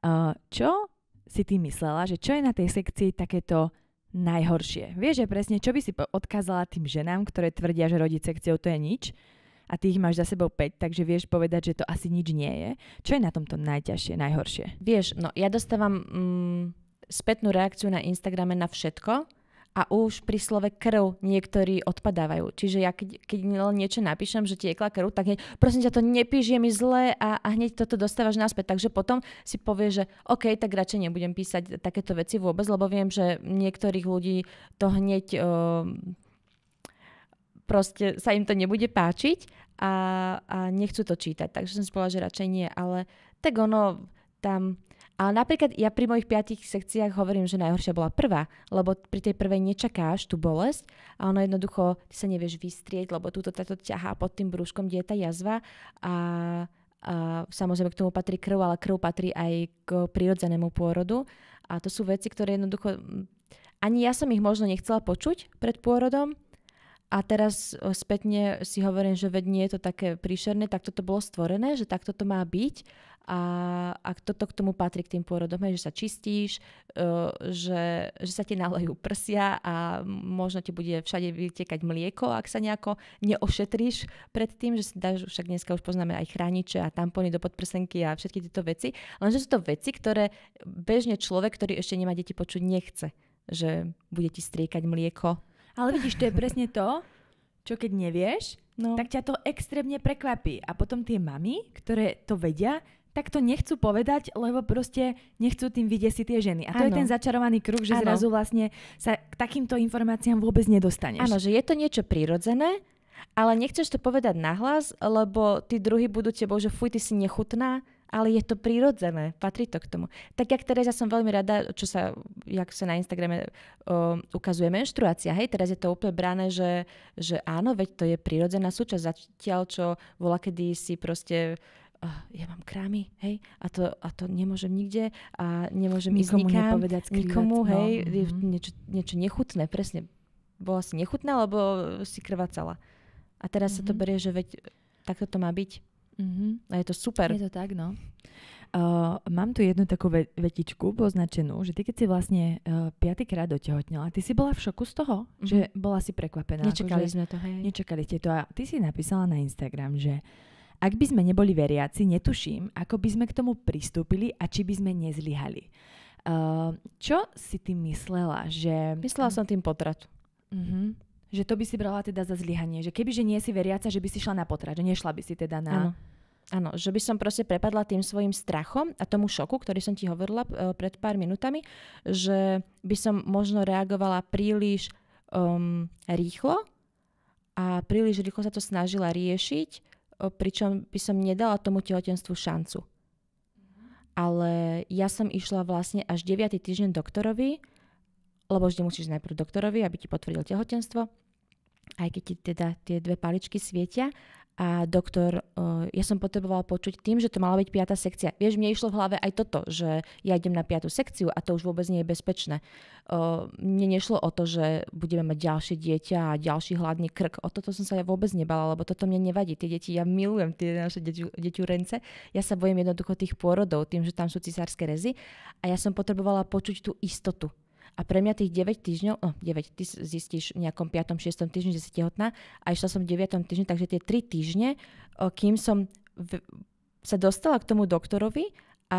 Uh, čo si ty myslela, že čo je na tej sekcii takéto najhoršie? Vieš, že presne čo by si odkázala tým ženám, ktoré tvrdia, že rodiť sekciou to je nič a ty ich máš za sebou 5, takže vieš povedať, že to asi nič nie je. Čo je na tomto najťažšie, najhoršie? Vieš, no ja dostávam mm, spätnú reakciu na Instagrame na všetko, a už pri slove krv niektorí odpadávajú. Čiže ja keď, keď niečo napíšem, že tiekla krv, tak hneď, prosím ťa, to nepíš, je mi zlé a, a hneď toto dostávaš naspäť. Takže potom si povie, že OK, tak radšej nebudem písať takéto veci vôbec, lebo viem, že niektorých ľudí to hneď... Uh, proste sa im to nebude páčiť a, a nechcú to čítať. Takže som si povedala, že radšej nie, ale tak ono tam ale napríklad ja pri mojich piatich sekciách hovorím, že najhoršia bola prvá, lebo pri tej prvej nečakáš tú bolesť a ono jednoducho, ty sa nevieš vystrieť, lebo túto táto ťahá pod tým brúškom, kde je tá jazva a, a samozrejme k tomu patrí krv, ale krv patrí aj k prírodzenému pôrodu a to sú veci, ktoré jednoducho mm, ani ja som ich možno nechcela počuť pred pôrodom, a teraz e, spätne si hovorím, že veď nie je to také príšerné, tak toto bolo stvorené, že takto to má byť a, a toto k tomu patrí k tým pôrodom, že sa čistíš, e, že, že sa ti nalejú prsia a možno ti bude všade vytekať mlieko, ak sa nejako neošetríš pred tým, že si dáš, však dneska už poznáme aj chrániče a tampony do podprsenky a všetky tieto veci, lenže sú to veci, ktoré bežne človek, ktorý ešte nemá deti počuť, nechce že bude ti striekať mlieko, ale vidíš, to je presne to, čo keď nevieš, no. tak ťa to extrémne prekvapí. A potom tie mamy, ktoré to vedia, tak to nechcú povedať, lebo proste nechcú tým si tie ženy. A to ano. je ten začarovaný kruh, že ano. zrazu vlastne sa k takýmto informáciám vôbec nedostaneš. Áno, že je to niečo prirodzené, ale nechceš to povedať nahlas, lebo tí druhí budú tebou, že fuj, ty si nechutná, ale je to prirodzené, patrí to k tomu. Tak jak teraz ja som veľmi rada, čo sa, jak sa na Instagrame o, ukazuje menštruácia, hej, teraz je to úplne brané, že, že áno, veď to je prirodzená súčasť, zatiaľ čo volá, kedy si proste ja mám krámy, hej, a to, a to nemôžem nikde a nemôžem nikomu ísť nikam, nepovedať, skrývať, nikomu, no, hej, mm-hmm. niečo, niečo nechutné, presne, bola si nechutná, lebo si krvácala. A teraz mm-hmm. sa to mhm. berie, že veď takto to má byť. Mm-hmm. A je to super. Je to tak, no. Uh, mám tu jednu takú ve- vetičku poznačenú, že ty keď si vlastne uh, piatýkrát dotehotnila, ty si bola v šoku z toho, mm-hmm. že bola si prekvapená. Nečakali sme to, hej. Nečakali ste to a ty si napísala na Instagram, že ak by sme neboli veriaci, netuším, ako by sme k tomu pristúpili a či by sme nezlyhali. Uh, čo si ty myslela, že... Myslela som tým potrat. Mm-hmm. Že to by si brala teda za zlyhanie. Že kebyže nie si veriaca, že by si šla na potrat. Že nešla by si teda na... Áno. Áno, že by som proste prepadla tým svojim strachom a tomu šoku, ktorý som ti hovorila eh, pred pár minutami, že by som možno reagovala príliš um, rýchlo a príliš rýchlo sa to snažila riešiť, pričom by som nedala tomu tehotenstvu šancu. Ale ja som išla vlastne až 9. týždeň doktorovi, lebo vždy musíš najprv doktorovi, aby ti potvrdil tehotenstvo, aj keď ti teda tie dve paličky svietia a doktor, eh, ja som potrebovala počuť tým, že to mala byť piata sekcia. Vieš, mne išlo v hlave aj toto, že ja idem na piatu sekciu a to už vôbec nie je bezpečné. Eh, mne nešlo o to, že budeme mať ďalšie dieťa a ďalší hladný krk. O toto som sa ja vôbec nebala, lebo toto mne nevadí. Tie deti, ja milujem tie naše deťu, deťurence. Ja sa bojím jednoducho tých pôrodov, tým, že tam sú cisárske rezy. A ja som potrebovala počuť tú istotu a pre mňa tých 9 týždňov, no 9, ty zistíš v nejakom 5. 6. týždni, že si tehotná a išla som v 9. týždni, takže tie 3 týždne, kým som v, sa dostala k tomu doktorovi a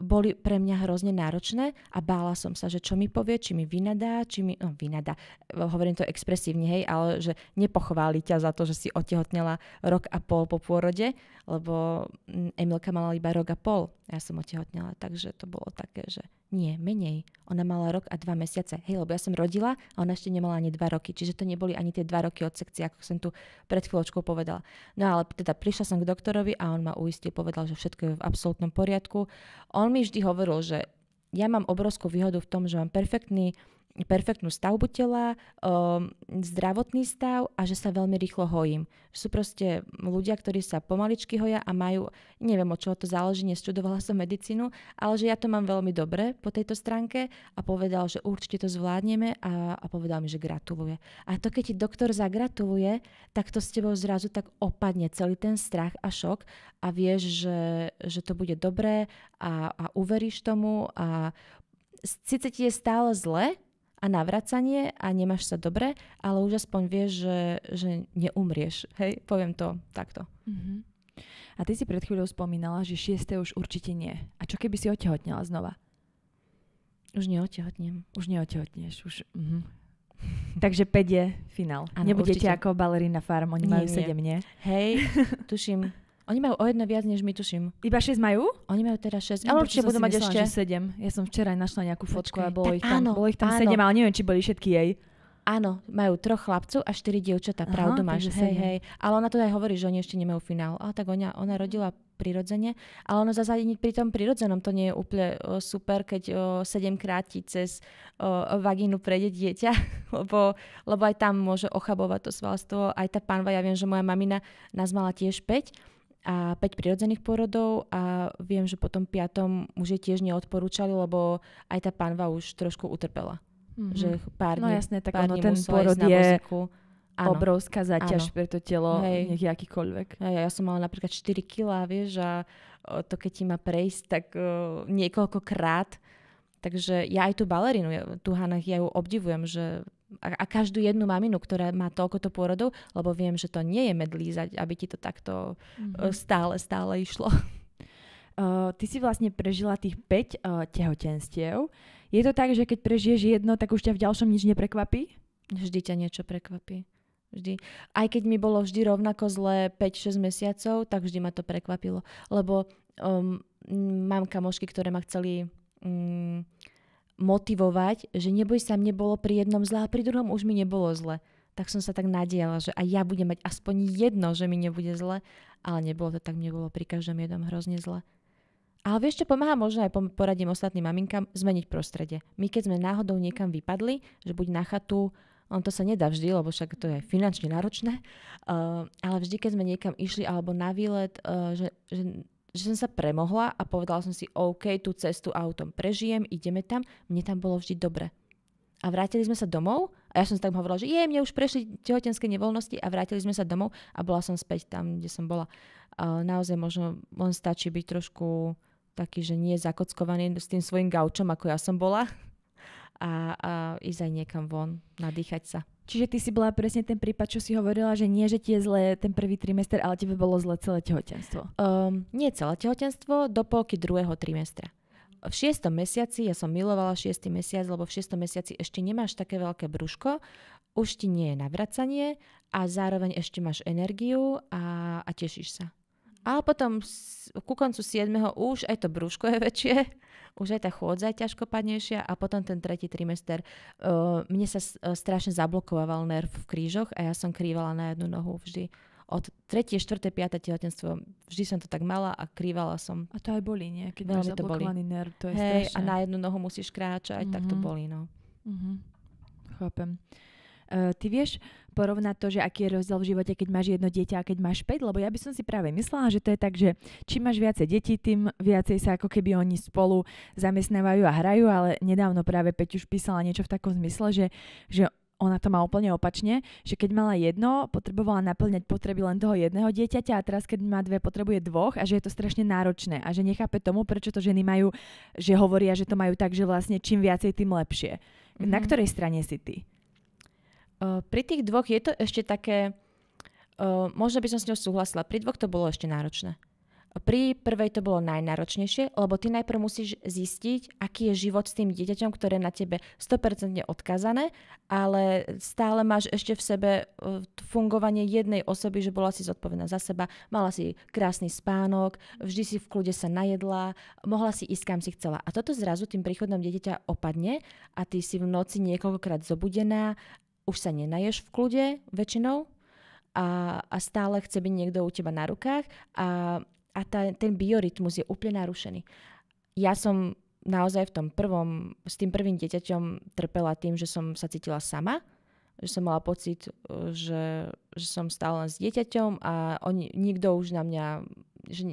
boli pre mňa hrozne náročné a bála som sa, že čo mi povie, či mi vynadá, či mi... No, vynadá. Hovorím to expresívne, hej, ale že nepochváli ťa za to, že si otehotnela rok a pol po pôrode, lebo mm, Emilka mala iba rok a pol. Ja som otehotnela, takže to bolo také, že nie, menej. Ona mala rok a dva mesiace. Hej, lebo ja som rodila a ona ešte nemala ani dva roky. Čiže to neboli ani tie dva roky od sekcie, ako som tu pred chvíľočkou povedala. No ale teda prišla som k doktorovi a on ma uistil, povedal, že všetko je v absolútnom poriadku. On mi vždy hovoril, že ja mám obrovskú výhodu v tom, že mám perfektný perfektnú stavbu tela, um, zdravotný stav a že sa veľmi rýchlo hojím. Sú proste ľudia, ktorí sa pomaličky hoja a majú, neviem od čoho to záleží, nestudovala som medicínu, ale že ja to mám veľmi dobre po tejto stránke a povedal, že určite to zvládneme a, a povedal mi, že gratuluje. A to, keď ti doktor zagratuluje, tak to s tebou zrazu tak opadne celý ten strach a šok a vieš, že, že to bude dobré a, a uveríš tomu a síce ti je stále zle, a navracanie a nemáš sa dobre, ale už aspoň vieš, že, že neumrieš. Hej, poviem to takto. Uh-huh. A ty si pred chvíľou spomínala, že 6. už určite nie. A čo keby si otehotnila znova? Už neotehotnem. Už neotehotneš. Už, uh-huh. Takže 5 je finál. Ano, Nebudete určite. ako balerina farm, oni nie, majú 7, nie? Hej, tuším, oni majú o jedno viac, než my tuším. Iba 6 majú? Oni majú teda 6, ale určite budú mať ešte. 7. Ja som včera našla nejakú fotku Počkej, a bolo ich tam, áno, bolo ich tam 7, ale neviem, či boli všetky jej. Áno, majú troch chlapcov a štyri dievčatá, pravdu máš, hej, hej. Ale ona to aj hovorí, že oni ešte nemajú finál. A tak ona, ona rodila prirodzene, ale ono zazadiť pri tom prirodzenom to nie je úplne o, super, keď o, sedemkrát ti cez o, vagínu prejde dieťa, lebo, lebo aj tam môže ochabovať to svalstvo. Aj tá panva, ja viem, že moja mamina nás mala tiež 5 a 5 prirodzených porodov, a viem, že potom 5. už je tiež neodporúčali, lebo aj tá panva už trošku utrpela. Mm-hmm. Že pár no dní, no jasné, tak pár ono, ten porod je ano. obrovská zaťaž ano. pre to telo, Hej. nech akýkoľvek. Ja, ja som mala napríklad 4 kg, vieš, a to keď ti má prejsť, tak uh, niekoľkokrát. Takže ja aj tú ja, tú Hanach, ja ju obdivujem, že a, každú jednu maminu, ktorá má toľkoto pôrodov, lebo viem, že to nie je medlízať, aby ti to takto mm-hmm. stále, stále išlo. Uh, ty si vlastne prežila tých 5 uh, e, tehotenstiev. Je to tak, že keď prežiješ jedno, tak už ťa v ďalšom nič neprekvapí? Vždy ťa niečo prekvapí. Vždy. Aj keď mi bolo vždy rovnako zle 5-6 mesiacov, tak vždy ma to prekvapilo. Lebo um, mám kamošky, ktoré ma chceli... Um, motivovať, že neboj sa, mne bolo pri jednom zle a pri druhom už mi nebolo zle. Tak som sa tak nadiela, že aj ja budem mať aspoň jedno, že mi nebude zle, ale nebolo to tak, mne bolo pri každom jednom hrozne zle. Ale vieš, čo pomáha možno aj poradím ostatným maminkám zmeniť prostredie. My keď sme náhodou niekam vypadli, že buď na chatu, on to sa nedá vždy, lebo však to je finančne náročné, uh, ale vždy, keď sme niekam išli alebo na výlet, uh, že, že že som sa premohla a povedala som si, OK, tú cestu autom prežijem, ideme tam, mne tam bolo vždy dobre. A vrátili sme sa domov a ja som si tak hovorila, že je, mne už prešli tehotenské nevoľnosti a vrátili sme sa domov a bola som späť tam, kde som bola. A naozaj možno len stačí byť trošku taký, že nie zakockovaný s tým svojim gaučom, ako ja som bola, a, a ísť aj niekam von, nadýchať sa. Čiže ty si bola presne ten prípad, čo si hovorila, že nie, že ti je zle ten prvý trimester, ale tebe bolo zle celé tehotenstvo. Um, nie celé tehotenstvo, do polky druhého trimestra. V šiestom mesiaci, ja som milovala šiestý mesiac, lebo v šiestom mesiaci ešte nemáš také veľké brúško, už ti nie je navracanie a zároveň ešte máš energiu a, a tešíš sa. Ale potom ku koncu 7. už aj to brúško je väčšie už aj tá chôdza je ťažkopadnejšia a potom ten tretí trimester uh, mne sa eh, strašne zablokoval nerv v krížoch a ja som krývala na jednu nohu vždy. Od 3., 4., 5. tehotenstvo vždy som to tak mala a krývala som. A to aj boli, nie? Keď Veľmi máš zablokovaný boli. nerv, to je Hej, strašné. a na jednu nohu musíš kráčať, mm-hmm. tak to mhm. boli, no. Mm-hmm. Chápem. Uh, ty vieš porovnať to, že aký je rozdiel v živote, keď máš jedno dieťa a keď máš 5, lebo ja by som si práve myslela, že to je tak, že čím máš viacej detí, tým viacej sa ako keby oni spolu zamestnávajú a hrajú, ale nedávno práve Peť už písala niečo v takom zmysle, že, že ona to má úplne opačne, že keď mala jedno, potrebovala naplňať potreby len toho jedného dieťaťa a teraz keď má dve, potrebuje dvoch a že je to strašne náročné a že nechápe tomu, prečo to ženy majú, že hovoria, že to majú tak, že vlastne čím viacej, tým lepšie. Mm-hmm. Na ktorej strane si ty? Eh, pri tých dvoch je to ešte také, uh, možno by som s ňou súhlasila, pri dvoch to bolo ešte náročné. Pri prvej to bolo najnáročnejšie, lebo ty najprv musíš zistiť, aký je život s tým dieťaťom, ktoré je na tebe 100% odkazané, ale stále máš ešte v sebe eh, fungovanie jednej osoby, že bola si zodpovedná za seba, mala si krásny spánok, vždy si v kľude sa najedla, mohla si ísť kam si chcela. A toto zrazu tým príchodom dieťaťa opadne a ty si v noci niekoľkokrát zobudená už sa nenaješ v kľude väčšinou a, a stále chce byť niekto u teba na rukách a, a tá, ten biorytmus je úplne narušený. Ja som naozaj v tom prvom, s tým prvým dieťaťom trpela tým, že som sa cítila sama, že som mala pocit, že, že som stále len s dieťaťom a on, nikto už na mňa že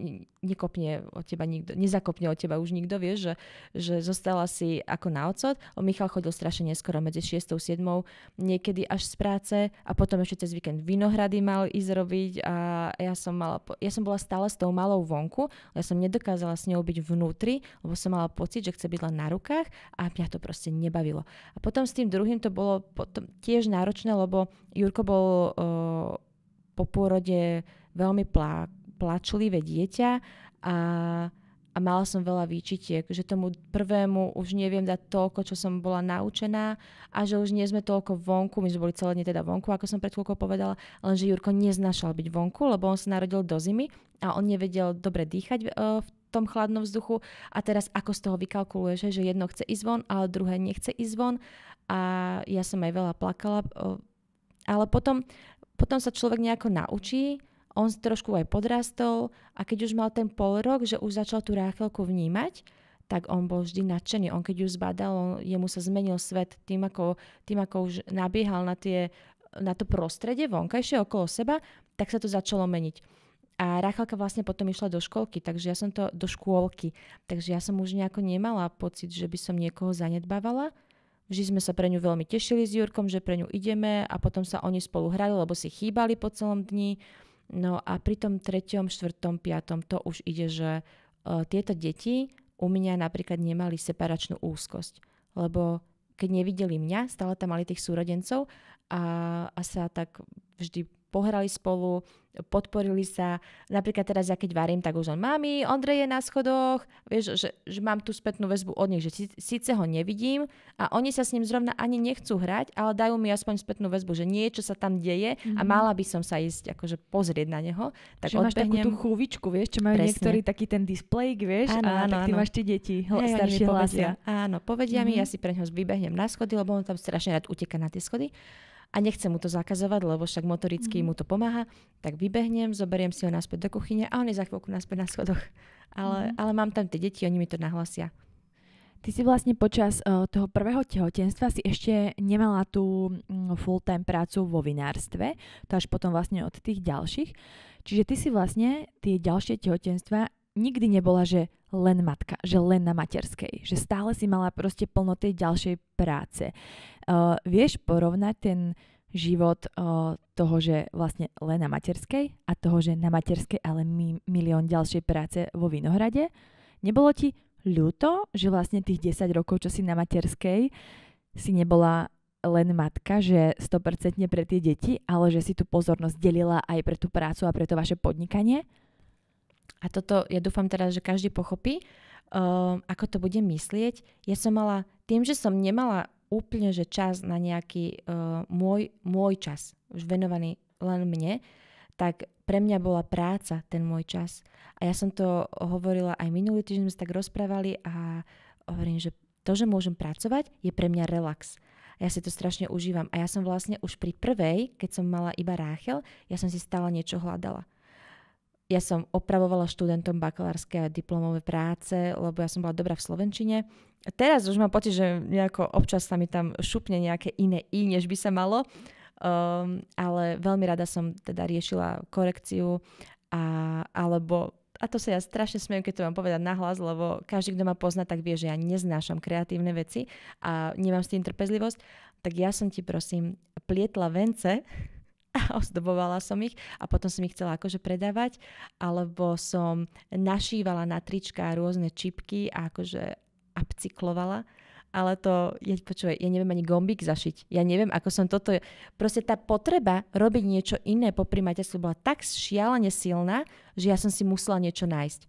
nekopne od teba nikto, nezakopne od teba už nikto, vie, že, že zostala si ako na ocot. O Michal chodil strašne neskoro medzi 6 a 7, niekedy až z práce a potom ešte cez víkend vinohrady mal ísť robiť a ja som, mala, ja som bola stále s tou malou vonku, ja som nedokázala s ňou byť vnútri, lebo som mala pocit, že chce byť len na rukách a mňa to proste nebavilo. A potom s tým druhým to bolo potom tiež náročné, lebo Jurko bol uh, po pôrode veľmi plák, plačlivé dieťa a, a mala som veľa výčitiek, že tomu prvému už neviem dať toľko, čo som bola naučená a že už nie sme toľko vonku, my sme boli celé dne teda vonku, ako som pred chvíľkou povedala, lenže Jurko neznašal byť vonku, lebo on sa narodil do zimy a on nevedel dobre dýchať v, e, v tom chladnom vzduchu a teraz ako z toho vykalkuluješ, že jedno chce ísť von, ale druhé nechce ísť von a ja som aj veľa plakala, e, ale potom, potom sa človek nejako naučí on trošku aj podrastol a keď už mal ten pol rok, že už začal tú Ráchelku vnímať, tak on bol vždy nadšený. On keď ju zbadal, on, jemu sa zmenil svet tým, ako, tým, ako už nabiehal na, tie, na to prostredie vonkajšie okolo seba, tak sa to začalo meniť. A Rachelka vlastne potom išla do školky, takže ja som to do škôlky. Takže ja som už nejako nemala pocit, že by som niekoho zanedbávala. Vždy sme sa pre ňu veľmi tešili s Jurkom, že pre ňu ideme a potom sa oni spolu hrali, lebo si chýbali po celom dni. No a pri tom treťom, štvrtom, piatom to už ide, že e, tieto deti u mňa napríklad nemali separačnú úzkosť, lebo keď nevideli mňa, stále tam mali tých súrodencov a, a sa tak vždy pohrali spolu, podporili sa. Napríklad teraz ja keď varím, tak už on. mami, Ondrej je na schodoch, vieš, že, že mám tú spätnú väzbu od nich, že síce ho nevidím a oni sa s ním zrovna ani nechcú hrať, ale dajú mi aspoň spätnú väzbu, že niečo sa tam deje mm-hmm. a mhm. mala by som sa ísť akože pozrieť na neho. Tak že máš takú tú chúvičku, vieš, čo majú Presne. niektorí taký ten display, vieš, áno, a tak ty áno. máš tie deti, hl- Hej, staršie hlasia. Áno, povedia mm-hmm. mi, mhm. ja si pre neho vybehnem na schody, lebo on tam strašne rád uteka na tie schody a nechcem mu to zakazovať, lebo však motoricky mm. mu to pomáha, tak vybehnem, zoberiem si ho naspäť do kuchyne a on je za chvíľku naspäť na schodoch. Ale, mm. ale mám tam tie deti, oni mi to nahlasia. Ty si vlastne počas uh, toho prvého tehotenstva si ešte nemala tú mm, full-time prácu vo vinárstve, to až potom vlastne od tých ďalších. Čiže ty si vlastne tie ďalšie tehotenstva nikdy nebola, že len matka, že len na materskej, že stále si mala proste plno tej ďalšej práce. Uh, vieš porovnať ten život uh, toho, že vlastne len na materskej a toho, že na materskej ale mi, milión ďalšej práce vo Vinohrade? Nebolo ti ľúto, že vlastne tých 10 rokov, čo si na materskej, si nebola len matka, že 100% pre tie deti, ale že si tú pozornosť delila aj pre tú prácu a pre to vaše podnikanie? a toto ja dúfam teraz, že každý pochopí, uh, ako to bude myslieť. Ja som mala, tým, že som nemala úplne že čas na nejaký uh, môj, môj čas, už venovaný len mne, tak pre mňa bola práca ten môj čas. A ja som to hovorila aj minulý týždeň, sme sa tak rozprávali a hovorím, že to, že môžem pracovať, je pre mňa relax. ja si to strašne užívam. A ja som vlastne už pri prvej, keď som mala iba Ráchel, ja som si stále niečo hľadala ja som opravovala študentom bakalárske a diplomové práce, lebo ja som bola dobrá v Slovenčine. A teraz už mám pocit, že nejako občas sa mi tam šupne nejaké iné i, než by sa malo. Um, ale veľmi rada som teda riešila korekciu a, alebo a to sa ja strašne smiem, keď to mám povedať nahlas, lebo každý, kto ma pozná, tak vie, že ja neznášam kreatívne veci a nemám s tým trpezlivosť. Tak ja som ti prosím plietla vence a ozdobovala som ich a potom som ich chcela akože predávať, alebo som našívala na trička rôzne čipky a akože abcyklovala. ale to, ja, počuj, ja neviem ani gombík zašiť. Ja neviem, ako som toto... Proste tá potreba robiť niečo iné po primateľstve bola tak šialene silná, že ja som si musela niečo nájsť.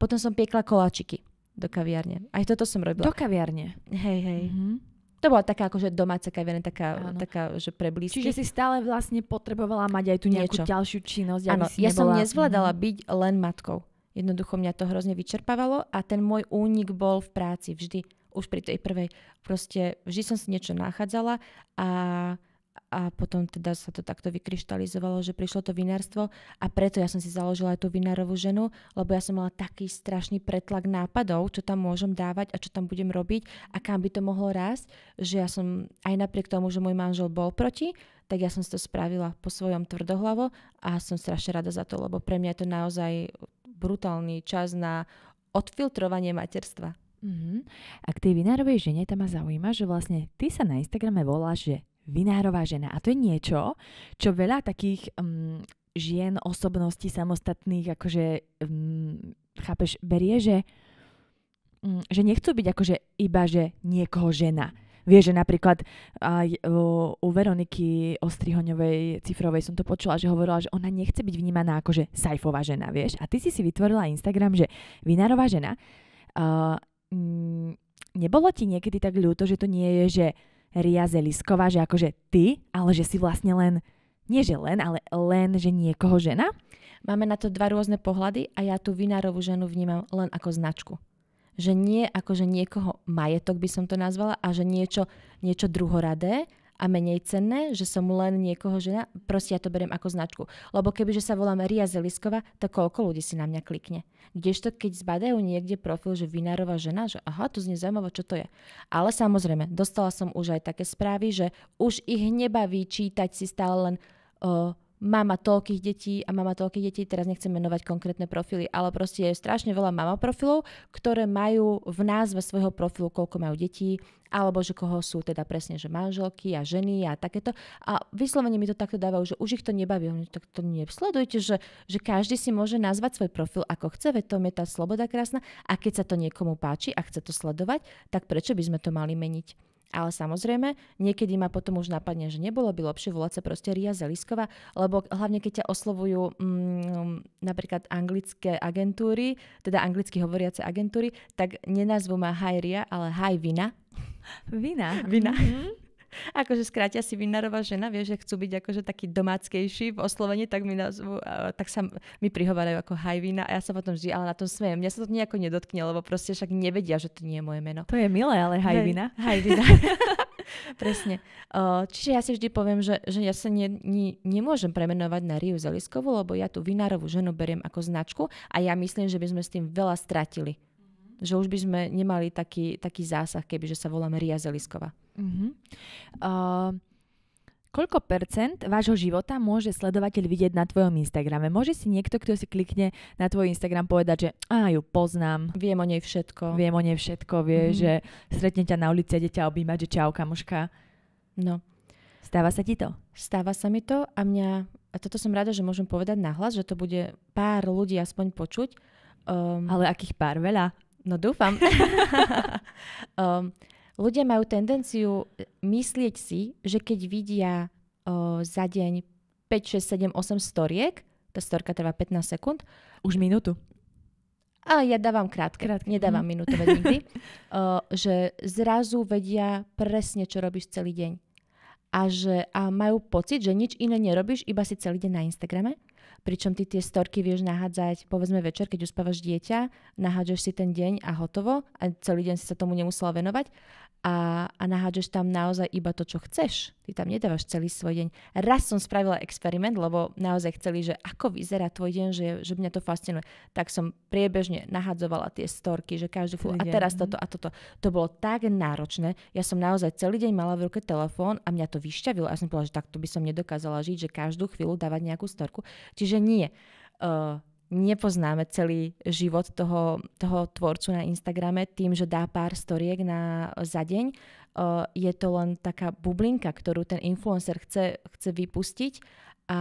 Potom som piekla koláčiky do kaviárne. Aj toto som robila. Do kaviárne? Hej, hej. Mm-hmm. To bola taká akože domáca kaviareň, taká, taká že pre blízky. Čiže si stále vlastne potrebovala mať aj tú nejakú Niečo. ďalšiu činnosť. Áno, ja nebola... som nezvládala mm byť len matkou. Jednoducho mňa to hrozne vyčerpávalo a ten môj únik bol v práci vždy. Už pri tej prvej. Proste vždy som si niečo nachádzala a a potom teda sa to takto vykryštalizovalo, že prišlo to vinárstvo a preto ja som si založila aj tú vinárovú ženu, lebo ja som mala taký strašný pretlak nápadov, čo tam môžem dávať a čo tam budem robiť a kam by to mohlo rásť, že ja som aj napriek tomu, že môj manžel bol proti, tak ja som si to spravila po svojom tvrdohlavo a som strašne rada za to, lebo pre mňa je to naozaj brutálny čas na odfiltrovanie materstva. Mm-hmm. A k tej vinárovej žene tam ma zaujíma, že vlastne ty sa na Instagrame voláš, že vinárová žena. A to je niečo, čo veľa takých um, žien, osobností samostatných, akože, um, chápeš, berie, že, um, že nechcú byť akože iba, že niekoho žena. Vie, že napríklad aj u Veroniky Ostrihoňovej Cifrovej som to počula, že hovorila, že ona nechce byť vnímaná ako že sajfová žena, vieš. A ty si si vytvorila Instagram, že vinárová žena. Uh, nebolo ti niekedy tak ľúto, že to nie je, že Ria Zelisková, že akože ty, ale že si vlastne len, nie že len, ale len, že niekoho žena? Máme na to dva rôzne pohľady a ja tú vinárovú ženu vnímam len ako značku. Že nie ako, že niekoho majetok by som to nazvala a že niečo, niečo druhoradé, a menej cenné, že som len niekoho žena, proste ja to beriem ako značku. Lebo keby, že sa volám Ria Zeliskova, to koľko ľudí si na mňa klikne. Kdežto, keď zbadajú niekde profil, že vinárová žena, že aha, to znie zaujímavé, čo to je. Ale samozrejme, dostala som už aj také správy, že už ich nebaví čítať si stále len uh, mama toľkých detí a mama toľkých detí, teraz nechcem menovať konkrétne profily, ale proste je strašne veľa mama profilov, ktoré majú v názve svojho profilu, koľko majú detí, alebo že koho sú teda presne, že manželky a ženy a takéto. A vyslovene mi to takto dávajú, že už ich to nebaví, oni tak to nevsledujte, že, že každý si môže nazvať svoj profil ako chce, veď tom je tá sloboda krásna a keď sa to niekomu páči a chce to sledovať, tak prečo by sme to mali meniť? Ale samozrejme, niekedy ma potom už napadne, že nebolo by lepšie volať sa proste Ria Zeliskova, lebo hlavne keď ťa oslovujú mm, napríklad anglické agentúry, teda anglicky hovoriace agentúry, tak nenazvu ma Hi Ria, ale Hi Vina. Vina. Vina. Mm-hmm. akože skrátia si vinárová žena, vieš, že chcú byť akože taký domáckejší v oslovení, tak, mi nazvu, tak sa mi prihovarajú ako hajvina a ja sa potom vždy, ale na tom smejem. Mňa sa to nejako nedotkne, lebo proste však nevedia, že to nie je moje meno. To je milé, ale hajvina. Hajvina. Presne. Čiže ja si vždy poviem, že, že ja sa ne, ne, nemôžem premenovať na Riu Zeliskovu, lebo ja tú vinárovú ženu beriem ako značku a ja myslím, že by sme s tým veľa stratili že už by sme nemali taký, taký zásah, keby že sa voláme Ria Zeliskova. Uh-huh. Uh, Koľko percent vášho života môže sledovateľ vidieť na tvojom Instagrame? Môže si niekto, kto si klikne na tvoj Instagram, povedať, že a ju poznám. Viem o nej všetko. Viem o nej všetko, vie, uh-huh. že stretne ťa na ulici a ide ťa objímať, že čau, kamoška. No. Stáva sa ti to? Stáva sa mi to a mňa, a toto som rada, že môžem povedať nahlas, že to bude pár ľudí aspoň počuť. Um, Ale akých pár? Veľa? No dúfam. um, ľudia majú tendenciu e, myslieť si, že keď vidia uh, za deň 5, 6, 7, 8 storiek, tá storka trvá 15 sekúnd. Už minútu. A ja dávam krátke, krátke. nedávam mm. minútové nikdy, uh, že zrazu vedia presne, čo robíš celý deň. A, že, a majú pocit, že nič iné nerobíš, iba si celý deň na Instagrame pričom ty tie storky vieš nahádzať, povedzme večer, keď uspávaš dieťa, nahádzaš si ten deň a hotovo a celý deň si sa tomu nemusela venovať a, a naháďaš tam naozaj iba to, čo chceš. Ty tam nedávaš celý svoj deň. Raz som spravila experiment, lebo naozaj chceli, že ako vyzerá tvoj deň, že, že mňa to fascinuje. Tak som priebežne nahadzovala tie storky, že každý fú, a teraz mhm. toto a toto. To bolo tak náročné. Ja som naozaj celý deň mala v ruke telefón a mňa to vyšťavilo. Ja som povedala, že takto by som nedokázala žiť, že každú chvíľu dávať nejakú storku. Čiže nie. Uh, nepoznáme celý život toho, toho tvorcu na Instagrame tým, že dá pár storiek na, za deň. Uh, je to len taká bublinka, ktorú ten influencer chce, chce vypustiť a,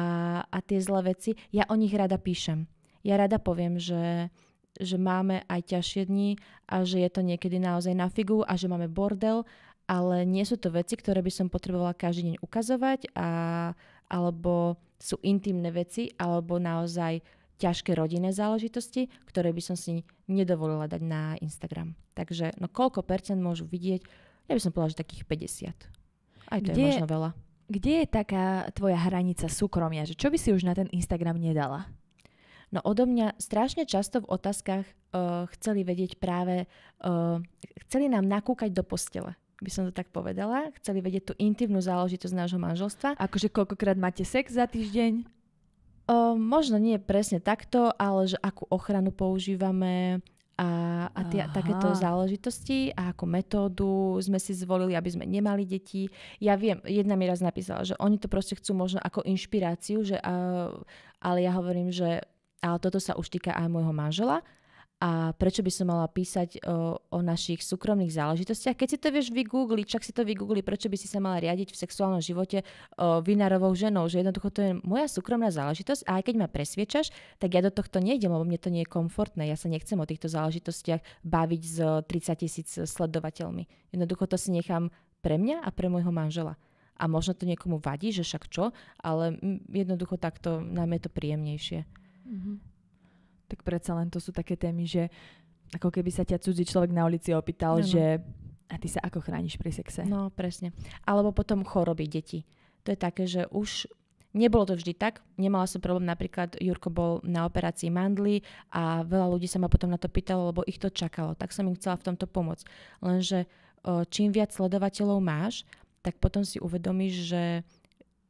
a tie zlé veci, ja o nich rada píšem. Ja rada poviem, že, že máme aj ťažšie dni a že je to niekedy naozaj na figu a že máme bordel, ale nie sú to veci, ktoré by som potrebovala každý deň ukazovať a, alebo sú intimné veci, alebo naozaj ťažké rodinné záležitosti, ktoré by som si nedovolila dať na Instagram. Takže no koľko percent môžu vidieť? Ja by som povedala, že takých 50. Aj to kde, je možno veľa. Kde je taká tvoja hranica súkromia? Že čo by si už na ten Instagram nedala? No odo mňa strašne často v otázkach uh, chceli vedieť práve, uh, chceli nám nakúkať do postele by som to tak povedala. Chceli vedieť tú intimnú záležitosť nášho manželstva. Akože koľkokrát máte sex za týždeň? Ehm, možno nie presne takto, ale že akú ochranu používame a, a tia, takéto záležitosti a ako metódu sme si zvolili, aby sme nemali deti. Ja viem, jedna mi raz napísala, že oni to proste chcú možno ako inšpiráciu, že, uh, ale ja hovorím, že ale toto sa už týka aj môjho manžela a prečo by som mala písať o, o našich súkromných záležitostiach. Keď si to vieš vygoogliť, čak si to vygoogli, prečo by si sa mala riadiť v sexuálnom živote o, vinárovou ženou, že jednoducho to je moja súkromná záležitosť a aj keď ma presviečaš, tak ja do tohto nejdem, lebo mne to nie je komfortné. Ja sa nechcem o týchto záležitostiach baviť s 30 tisíc sledovateľmi. Jednoducho to si nechám pre mňa a pre môjho manžela. A možno to niekomu vadí, že však čo, ale jednoducho takto nám je to príjemnejšie. Mm-hmm tak predsa len to sú také témy, že ako keby sa ťa cudzí človek na ulici opýtal, no. že a ty sa ako chrániš pri sexe? No, presne. Alebo potom choroby deti. To je také, že už Nebolo to vždy tak. Nemala som problém, napríklad Jurko bol na operácii mandly a veľa ľudí sa ma potom na to pýtalo, lebo ich to čakalo. Tak som im chcela v tomto pomôcť. Lenže čím viac sledovateľov máš, tak potom si uvedomíš, že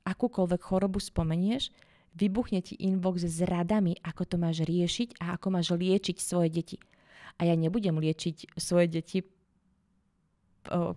akúkoľvek chorobu spomenieš, Vybuchne ti inbox s radami, ako to máš riešiť a ako máš liečiť svoje deti. A ja nebudem liečiť svoje deti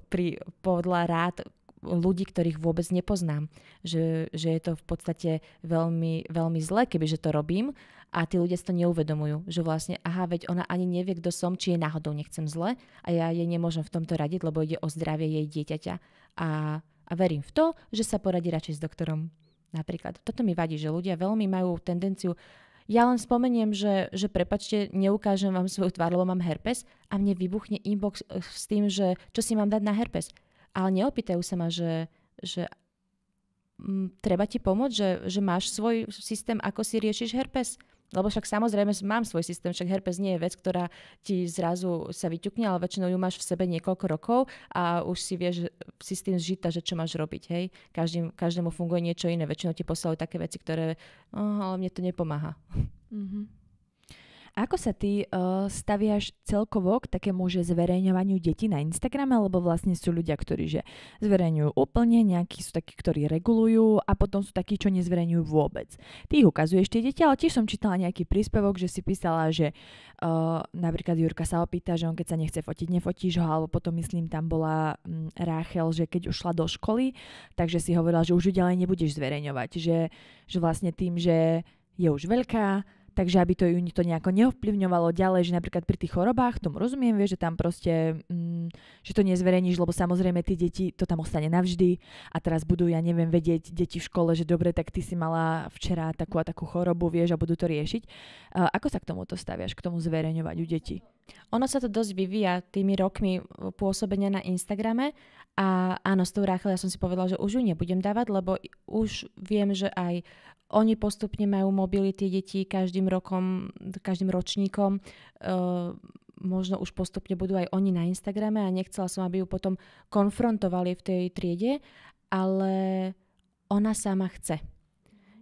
pri, podľa rád ľudí, ktorých vôbec nepoznám. Že, že je to v podstate veľmi, veľmi zlé, kebyže to robím a tí ľudia si to neuvedomujú. Že vlastne, aha, veď ona ani nevie, kto som, či je náhodou nechcem zle a ja jej nemôžem v tomto radiť, lebo ide o zdravie jej dieťaťa. A, a verím v to, že sa poradí radšej s doktorom. Napríklad, toto mi vadí, že ľudia veľmi majú tendenciu ja len spomeniem, že, že prepačte, neukážem vám svoju tvár, lebo mám herpes a mne vybuchne inbox eh, s tým, že čo si mám dať na herpes. Ale neopýtajú sa ma, že, že m, mm, treba ti pomôcť, že, že máš svoj systém, ako si riešiš herpes. Lebo však samozrejme mám svoj systém, však herpes nie je vec, ktorá ti zrazu sa vyťukne, ale väčšinou ju máš v sebe niekoľko rokov a už si vieš si s tým zžita, že čo máš robiť. Hej? Každým, každému funguje niečo iné. Väčšinou ti posielajú také veci, ktoré oh, ale mne to nepomáha. Mm-hmm. Ako sa ty uh, staviaš celkovo k takému, že zverejňovaniu detí na Instagrame, lebo vlastne sú ľudia, ktorí že zverejňujú úplne, nejakí sú takí, ktorí regulujú a potom sú takí, čo nezverejňujú vôbec. Ty ich ukazuješ tie deti, ale tiež som čítala nejaký príspevok, že si písala, že uh, napríklad Jurka sa opýta, že on keď sa nechce fotiť, nefotíš ho, alebo potom myslím, tam bola um, Ráchel, že keď už šla do školy, takže si hovorila, že už ju ďalej nebudeš zverejňovať, že, že vlastne tým, že je už veľká, takže aby to ju to nejako neovplyvňovalo ďalej, že napríklad pri tých chorobách, tomu rozumiem, vieš, že tam proste, mm, že to nezverejníš, lebo samozrejme tie deti, to tam ostane navždy a teraz budú, ja neviem, vedieť deti v škole, že dobre, tak ty si mala včera takú a takú chorobu, vieš, a budú to riešiť. Uh, ako sa k tomuto staviaš, k tomu zverejňovať u detí? Ono sa to dosť vyvíja tými rokmi pôsobenia na Instagrame a áno, s tou Rachel ja som si povedala, že už ju nebudem dávať, lebo už viem, že aj oni postupne majú mobility detí každým rokom, každým ročníkom. E, možno už postupne budú aj oni na Instagrame a nechcela som, aby ju potom konfrontovali v tej triede, ale ona sama chce.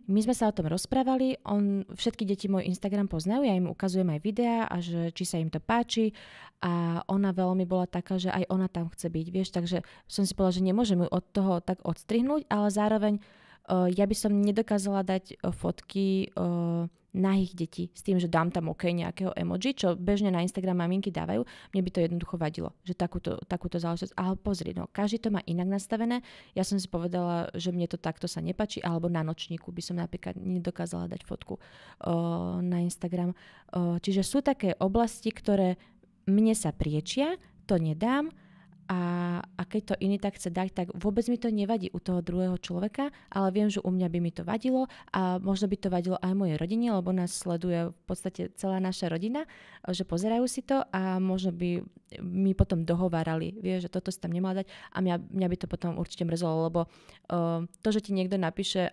My sme sa o tom rozprávali, on, všetky deti môj Instagram poznajú, ja im ukazujem aj videá a že, či sa im to páči a ona veľmi bola taká, že aj ona tam chce byť, vieš, takže som si povedala, že nemôžem ju od toho tak odstrihnúť, ale zároveň uh, ja by som nedokázala dať uh, fotky uh, nahých detí s tým, že dám tam OK nejakého emoji, čo bežne na Instagram maminky dávajú, mne by to jednoducho vadilo, že takúto, takúto záležitosť. Ale pozri, no, každý to má inak nastavené. Ja som si povedala, že mne to takto sa nepačí, alebo na nočníku by som napríklad nedokázala dať fotku o, na Instagram. O, čiže sú také oblasti, ktoré mne sa priečia, to nedám, a, a keď to iný tak chce dať, tak vôbec mi to nevadí u toho druhého človeka, ale viem, že u mňa by mi to vadilo a možno by to vadilo aj mojej rodine, lebo nás sleduje v podstate celá naša rodina, že pozerajú si to a možno by mi potom dohovárali, vie, že toto si tam nemala dať a mňa, mňa by to potom určite mrzelo, lebo uh, to, že ti niekto napíše,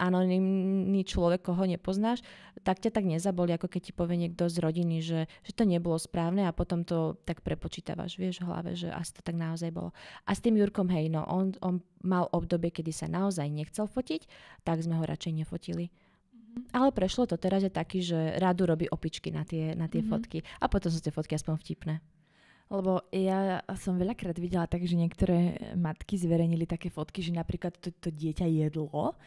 anonimný človek, koho nepoznáš, tak ťa tak nezaboli, ako keď ti povie niekto z rodiny, že, že to nebolo správne a potom to tak prepočítavaš, vieš, v hlave, že asi to tak naozaj bolo. A s tým Jurkom, hej, no on, on mal obdobie, kedy sa naozaj nechcel fotiť, tak sme ho radšej nefotili. Mhm. Ale prešlo to, teraz je taký, že rádu robí opičky na tie, na tie mm-hmm. fotky. A potom sú tie fotky aspoň vtipné. Lebo ja som veľakrát videla tak, že niektoré matky zverejnili také fotky, že napríklad to, to dieťa jedlo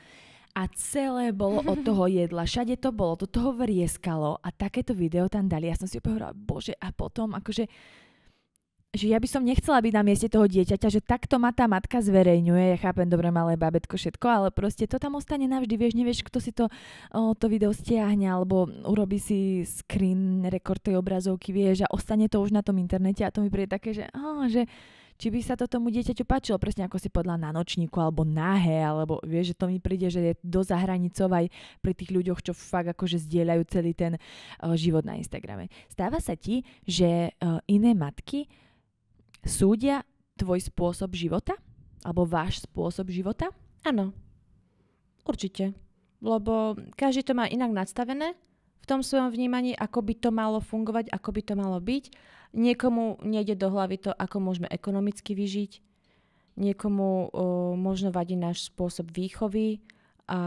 a celé bolo od toho jedla, všade to bolo, do toho vrieskalo a takéto video tam dali. Ja som si úplne hovorila, bože, a potom akože že ja by som nechcela byť na mieste toho dieťaťa, že takto ma tá matka zverejňuje, ja chápem dobre malé babetko všetko, ale proste to tam ostane navždy, vieš, nevieš, kto si to, o, to video stiahne, alebo urobí si screen rekord tej obrazovky, vieš, a ostane to už na tom internete a to mi príde také, že, á, že či by sa to tomu dieťaťu páčilo, presne ako si podľa na nočníku alebo nahé, alebo vieš, že to mi príde, že je do zahranicov aj pri tých ľuďoch, čo fakt akože zdieľajú celý ten uh, život na Instagrame. Stáva sa ti, že uh, iné matky súdia tvoj spôsob života? Alebo váš spôsob života? Áno, určite. Lebo každý to má inak nadstavené v tom svojom vnímaní, ako by to malo fungovať, ako by to malo byť. Niekomu nejde do hlavy to, ako môžeme ekonomicky vyžiť, niekomu o, možno vadí náš spôsob výchovy a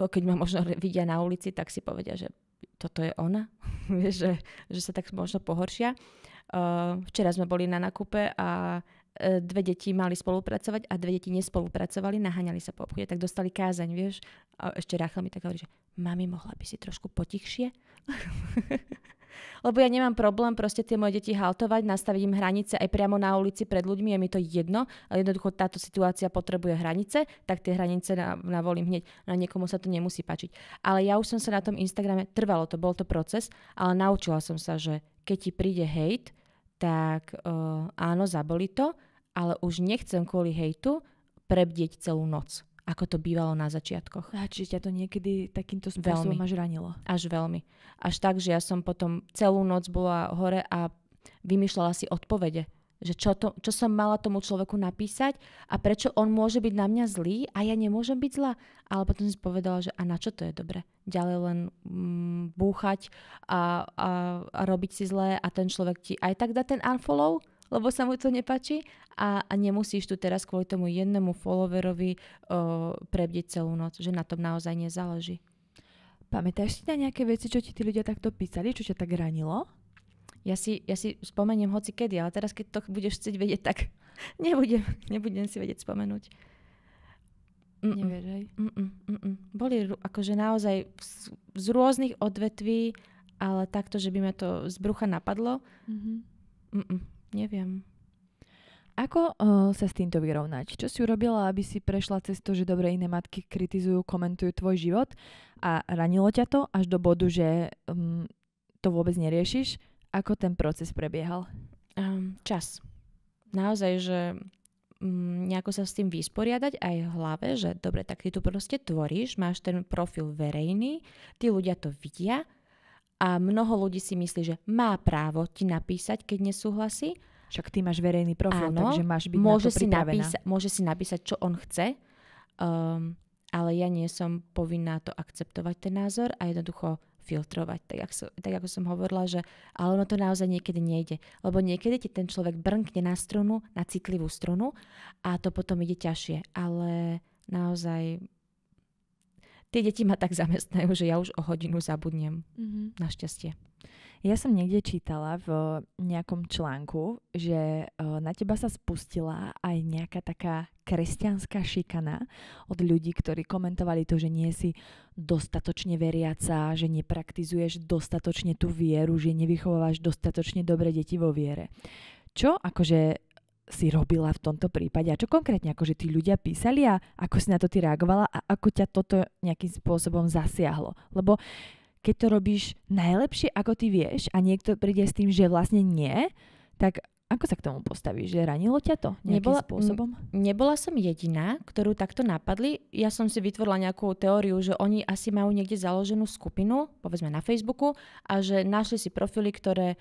keď ma možno vidia na ulici, tak si povedia, že toto je ona, že, že sa tak možno pohoršia. O, včera sme boli na nakupe a e, dve deti mali spolupracovať a dve deti nespolupracovali, naháňali sa po obchode, tak dostali kázeň. vieš. A ešte Rachel mi tak hovorí, že mami, mohla by si trošku potichšie? Lebo ja nemám problém proste tie moje deti haltovať, nastaviť im hranice aj priamo na ulici pred ľuďmi, je mi to jedno, ale jednoducho táto situácia potrebuje hranice, tak tie hranice navolím hneď, na no niekomu sa to nemusí páčiť. Ale ja už som sa na tom Instagrame, trvalo to, bol to proces, ale naučila som sa, že keď ti príde hejt, tak uh, áno, zaboli to, ale už nechcem kvôli hejtu prebdieť celú noc ako to bývalo na začiatkoch. A či ťa to niekedy takýmto spôsobom veľmi. až ranilo? Až veľmi. Až tak, že ja som potom celú noc bola hore a vymýšľala si odpovede že čo, to, čo som mala tomu človeku napísať a prečo on môže byť na mňa zlý a ja nemôžem byť zlá. Ale potom si povedala, že a na čo to je dobre? Ďalej len mm, búchať a, a, a robiť si zlé a ten človek ti aj tak dá ten unfollow, lebo sa mu to nepáči a, a nemusíš tu teraz kvôli tomu jednému followerovi o, prebdiť celú noc, že na tom naozaj nezáleží. Pamätáš si na nejaké veci, čo ti tí ľudia takto písali, čo ťa tak ranilo? Ja si, ja si spomeniem hoci kedy, ale teraz keď to budeš chcieť vedieť, tak nebudem, nebudem si vedieť spomenúť. Mm-mm. Nevieš, hej? Mm-mm, mm-mm. Boli akože naozaj z, z rôznych odvetví, ale takto, že by ma to z brucha napadlo. Mm-hmm. Neviem. Ako o, eh, sa s týmto vyrovnať? Čo si urobila, aby si prešla cez to, že dobre iné matky kritizujú, komentujú tvoj život a ranilo ťa to až do bodu, že um, to vôbec neriešiš? Ako ten proces prebiehal? Um, čas. Naozaj, že um, nejako sa s tým vysporiadať aj v hlave, že dobre, tak ty tu proste tvoríš, máš ten profil verejný, tí ľudia to vidia, a mnoho ľudí si myslí, že má právo ti napísať, keď nesúhlasí. Však ty máš verejný profil, Áno, takže máš byť môže na to si napísa- Môže si napísať, čo on chce, um, ale ja nie som povinná to akceptovať, ten názor a jednoducho filtrovať. Tak, ak so, tak ako som hovorila, že ale ono to naozaj niekedy nejde. Lebo niekedy ti ten človek brnkne na strunu, na citlivú strunu a to potom ide ťažšie. Ale naozaj tie deti ma tak zamestnajú, že ja už o hodinu zabudnem. Mm-hmm. Našťastie. Ja som niekde čítala v nejakom článku, že e, na teba sa spustila aj nejaká taká kresťanská šikana od ľudí, ktorí komentovali to, že nie si dostatočne veriaca, že nepraktizuješ dostatočne tú vieru, že nevychovávaš dostatočne dobre deti vo viere. Čo akože si robila v tomto prípade a čo konkrétne akože tí ľudia písali a ako si na to ty reagovala a ako ťa toto nejakým spôsobom zasiahlo. Lebo keď to robíš najlepšie, ako ty vieš a niekto príde s tým, že vlastne nie, tak ako sa k tomu postavíš? Že ranilo ťa to nejakým nebola, spôsobom? Nebola som jediná, ktorú takto napadli. Ja som si vytvorila nejakú teóriu, že oni asi majú niekde založenú skupinu, povedzme na Facebooku, a že našli si profily, ktoré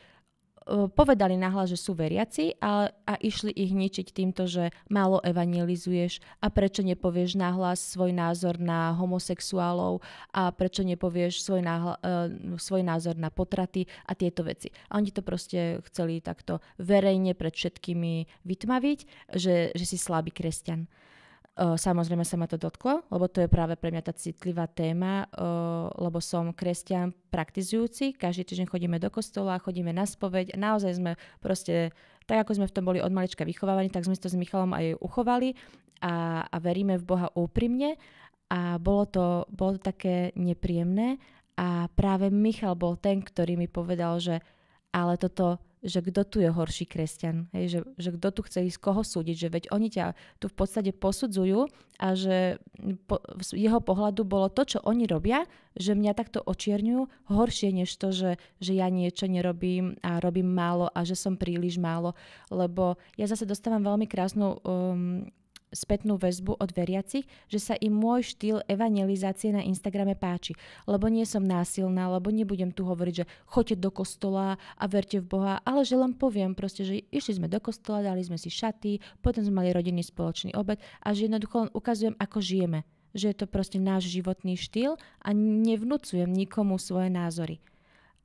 E, povedali nahlas, že sú veriaci a, a išli ich ničiť týmto, že málo evangelizuješ a prečo nepovieš nahlas svoj názor na homosexuálov a prečo nepovieš svoj, nahla, uh, e, svoj názor na potraty a tieto veci. A oni to proste chceli takto verejne pred všetkými vytmaviť, že, že si slabý kresťan. Samozrejme sa ma to dotklo, lebo to je práve pre mňa tá citlivá téma, lebo som kresťan praktizujúci, každý týždeň chodíme do kostola, chodíme na spoveď, naozaj sme proste, tak ako sme v tom boli od malička vychovávaní, tak sme to s Michalom aj uchovali a, a veríme v Boha úprimne a bolo to, bolo to také nepríjemné a práve Michal bol ten, ktorý mi povedal, že ale toto že kto tu je horší kresťan, hej, že, že kto tu chce ísť, koho súdiť, že veď oni ťa tu v podstate posudzujú a že po, z jeho pohľadu bolo to, čo oni robia, že mňa takto očierňujú horšie než to, že, že ja niečo nerobím a robím málo a že som príliš málo, lebo ja zase dostávam veľmi krásnu um, spätnú väzbu od veriacich, že sa im môj štýl evangelizácie na Instagrame páči, lebo nie som násilná, lebo nebudem tu hovoriť, že choďte do kostola a verte v Boha, ale že len poviem proste, že išli sme do kostola, dali sme si šaty, potom sme mali rodinný spoločný obed a že jednoducho len ukazujem, ako žijeme že je to proste náš životný štýl a nevnúcujem nikomu svoje názory.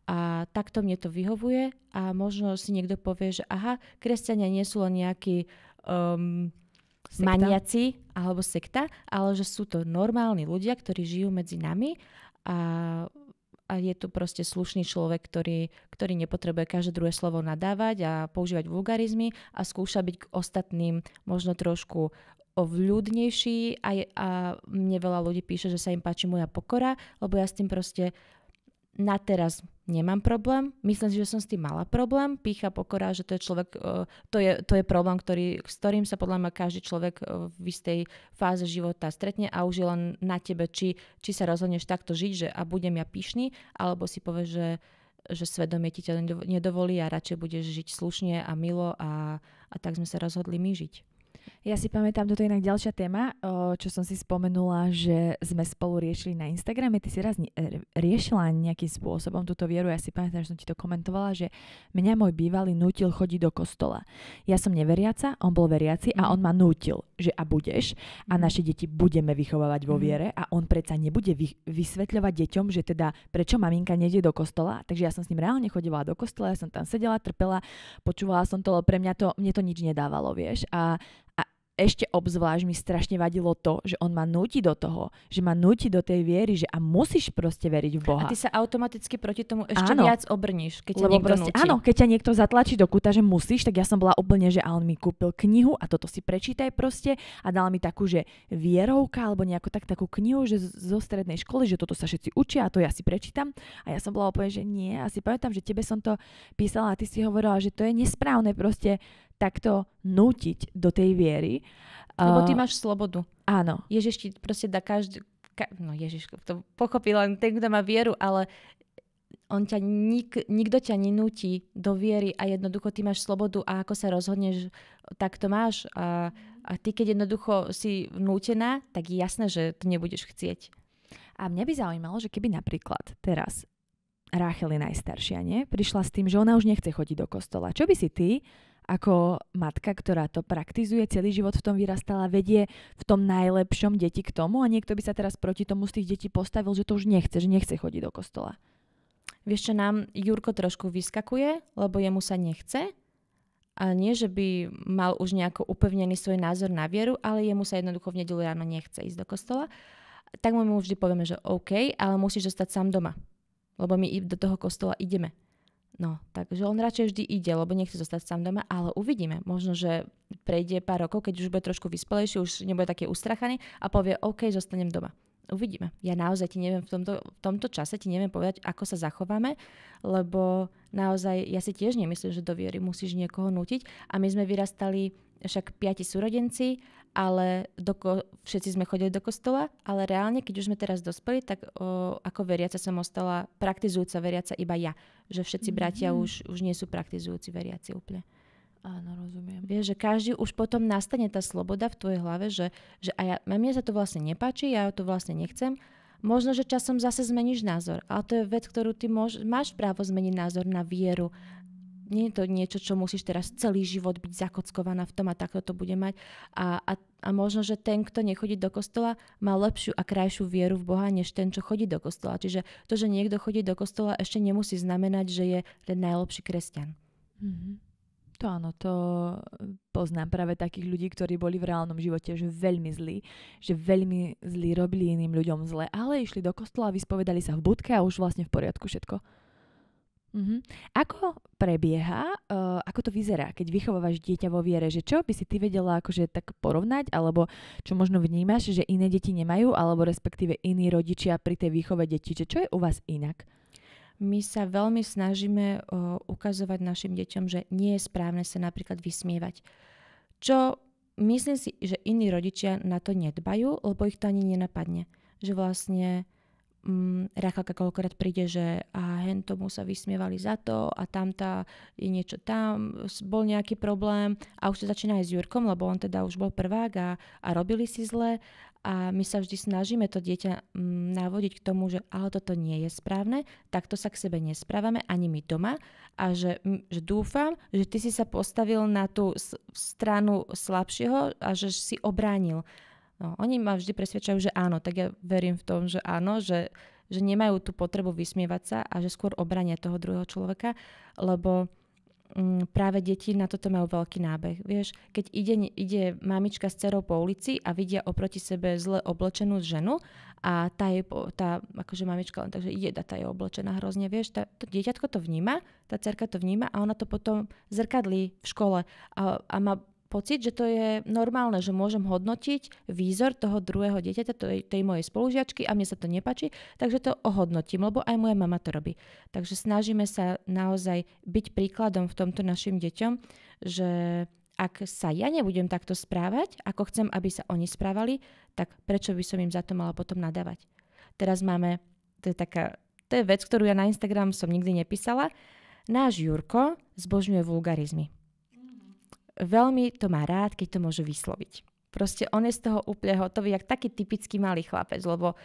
A takto mne to vyhovuje a možno si niekto povie, že aha, kresťania nie sú len nejakí um, sekta. maniaci alebo sekta, ale že sú to normálni ľudia, ktorí žijú medzi nami a, a je tu proste slušný človek, ktorý, ktorý nepotrebuje každé druhé slovo nadávať a používať vulgarizmy a skúša byť k ostatným možno trošku vľúdnejší a, je, a mne veľa ľudí píše, že sa im páči moja pokora, lebo ja s tým proste na teraz nemám problém, myslím si, že som s tým mala problém, pícha pokora, že to je človek, e, to je, to je problém, ktorý, s ktorým sa podľa mňa každý človek e, v istej fáze života stretne a už je len na tebe, či, či sa rozhodneš takto žiť, že a budem ja pyšný, alebo si povieš, že, že svedomie ti ťa nedovolí a radšej budeš žiť slušne a milo a, a tak sme sa rozhodli my žiť. Ja si pamätám, toto je inak ďalšia téma, čo som si spomenula, že sme spolu riešili na Instagrame. Ty si raz e, riešila nejakým spôsobom túto vieru. Ja si pamätám, že som ti to komentovala, že mňa môj bývalý nutil chodiť do kostola. Ja som neveriaca, on bol veriaci a mhm. on ma nutil, že a budeš a mhm. naše deti budeme vychovávať vo mhm. viere a on predsa nebude vysvetľovať deťom, že teda prečo maminka nejde do kostola. Takže ja som s ním reálne chodila do kostola, ja som tam sedela, trpela, počúvala som to, pre mňa to, mne to nič nedávalo, vieš. A ešte obzvlášť mi strašne vadilo to, že on ma nutí do toho, že ma nutí do tej viery, že a musíš proste veriť v Boha. A ty sa automaticky proti tomu ešte áno, viac obrníš, keď ťa niekto proste, nutí. Áno, keď ťa niekto zatlačí do kuta, že musíš, tak ja som bola úplne, že a on mi kúpil knihu a toto si prečítaj proste a dala mi takú, že vierovka alebo nejako tak takú knihu, že zo strednej školy, že toto sa všetci učia a to ja si prečítam. A ja som bola úplne, že nie, asi pamätám, že tebe som to písala a ty si hovorila, že to je nesprávne proste takto nútiť do tej viery. Lebo ty máš slobodu. Áno. Ježiš ti proste dá každý... Ka, no Ježiš, to pochopí len ten, kto má vieru, ale on ťa nik, nikto ťa nenúti do viery a jednoducho ty máš slobodu a ako sa rozhodneš, tak to máš. A, a ty, keď jednoducho si nútená, tak je jasné, že to nebudeš chcieť. A mňa by zaujímalo, že keby napríklad teraz Ráchel je najstaršia, nie? Prišla s tým, že ona už nechce chodiť do kostola. Čo by si ty ako matka, ktorá to praktizuje, celý život v tom vyrastala, vedie v tom najlepšom deti k tomu a niekto by sa teraz proti tomu z tých detí postavil, že to už nechce, že nechce chodiť do kostola. Vieš čo, nám Jurko trošku vyskakuje, lebo jemu sa nechce. A nie, že by mal už nejako upevnený svoj názor na vieru, ale jemu sa jednoducho v nedelu ráno nechce ísť do kostola. Tak mu vždy povieme, že OK, ale musíš zostať sám doma, lebo my do toho kostola ideme. No, takže on radšej vždy ide, lebo nechce zostať sám doma, ale uvidíme. Možno, že prejde pár rokov, keď už bude trošku vyspelejší, už nebude taký ustrachaný a povie, OK, zostanem doma. Uvidíme. Ja naozaj ti neviem, v tomto, v tomto čase ti neviem povedať, ako sa zachováme, lebo naozaj ja si tiež nemyslím, že do viery musíš niekoho nutiť. A my sme vyrastali však piati súrodenci ale do ko- všetci sme chodili do kostola, ale reálne, keď už sme teraz dospeli, tak o, ako veriaca som ostala praktizujúca veriaca iba ja. Že všetci mm-hmm. bratia mhm. už, už nie sú praktizujúci veriaci úplne. Áno, rozumiem. Vieš, že každý už potom nastane tá sloboda v tvojej hlave, že, že a ja, mne sa to vlastne nepáči, ja to vlastne nechcem. Možno, že časom zase zmeníš názor, ale to je vec, ktorú ty môž, máš právo zmeniť názor na vieru, nie je to niečo, čo musíš teraz celý život byť zakockovaná v tom a takto to bude mať. A, a, a možno, že ten, kto nechodí do kostola, má lepšiu a krajšiu vieru v Boha, než ten, čo chodí do kostola. Čiže to, že niekto chodí do kostola, ešte nemusí znamenať, že je ten najlepší kresťan. Mm-hmm. To áno, to eh, poznám práve takých ľudí, ktorí boli v reálnom živote že veľmi zlí, že veľmi zlí robili iným ľuďom zle, ale išli do kostola a vyspovedali sa v budke a už vlastne v poriadku všetko. Mm-hmm. Ako prebieha, uh, ako to vyzerá, keď vychovávaš dieťa vo viere, že čo by si ty vedela akože tak porovnať, alebo čo možno vnímaš, že iné deti nemajú, alebo respektíve iní rodičia pri tej výchove detí, že čo je u vás inak? My sa veľmi snažíme uh, ukazovať našim deťom, že nie je správne sa napríklad vysmievať. Čo myslím si, že iní rodičia na to nedbajú, lebo ich to ani nenapadne. Že vlastne mm, Rachelka koľkokrát príde, že a hen tomu sa vysmievali za to a tá je niečo tam, bol nejaký problém a už to začína aj s Jurkom, lebo on teda už bol prvák a, a robili si zle a my sa vždy snažíme to dieťa mm, navodiť k tomu, že ale toto nie je správne, takto sa k sebe nesprávame ani my doma a že, m, mm, že dúfam, že ty si sa postavil na tú stranu slabšieho a že si obránil No, oni ma vždy presvedčajú, že áno, tak ja verím v tom, že áno, že, že nemajú tú potrebu vysmievať sa a že skôr obrania toho druhého človeka, lebo m, mm, práve deti na toto majú veľký nábeh. Vieš, keď ide, ide mamička s cerou po ulici a vidia oproti sebe zle oblečenú ženu a tá, je, tá akože mamička len takže ide, tá je oblečená hrozne, vieš, tá, to dieťatko to vníma, tá cerka to vníma a ona to potom zrkadlí v škole a, a má pocit, že to je normálne, že môžem hodnotiť výzor toho druhého dieťaťa, tej, tej mojej spolužiačky a mne sa to nepačí, takže to ohodnotím, lebo aj moja mama to robí. Takže snažíme sa naozaj byť príkladom v tomto našim deťom, že ak sa ja nebudem takto správať, ako chcem, aby sa oni správali, tak prečo by som im za to mala potom nadávať? Teraz máme, to je taká, to je vec, ktorú ja na Instagram som nikdy nepísala, náš Jurko zbožňuje vulgarizmy veľmi to má rád, keď to môže vysloviť. Proste on je z toho úplne hotový, jak taký typický malý chlapec, lebo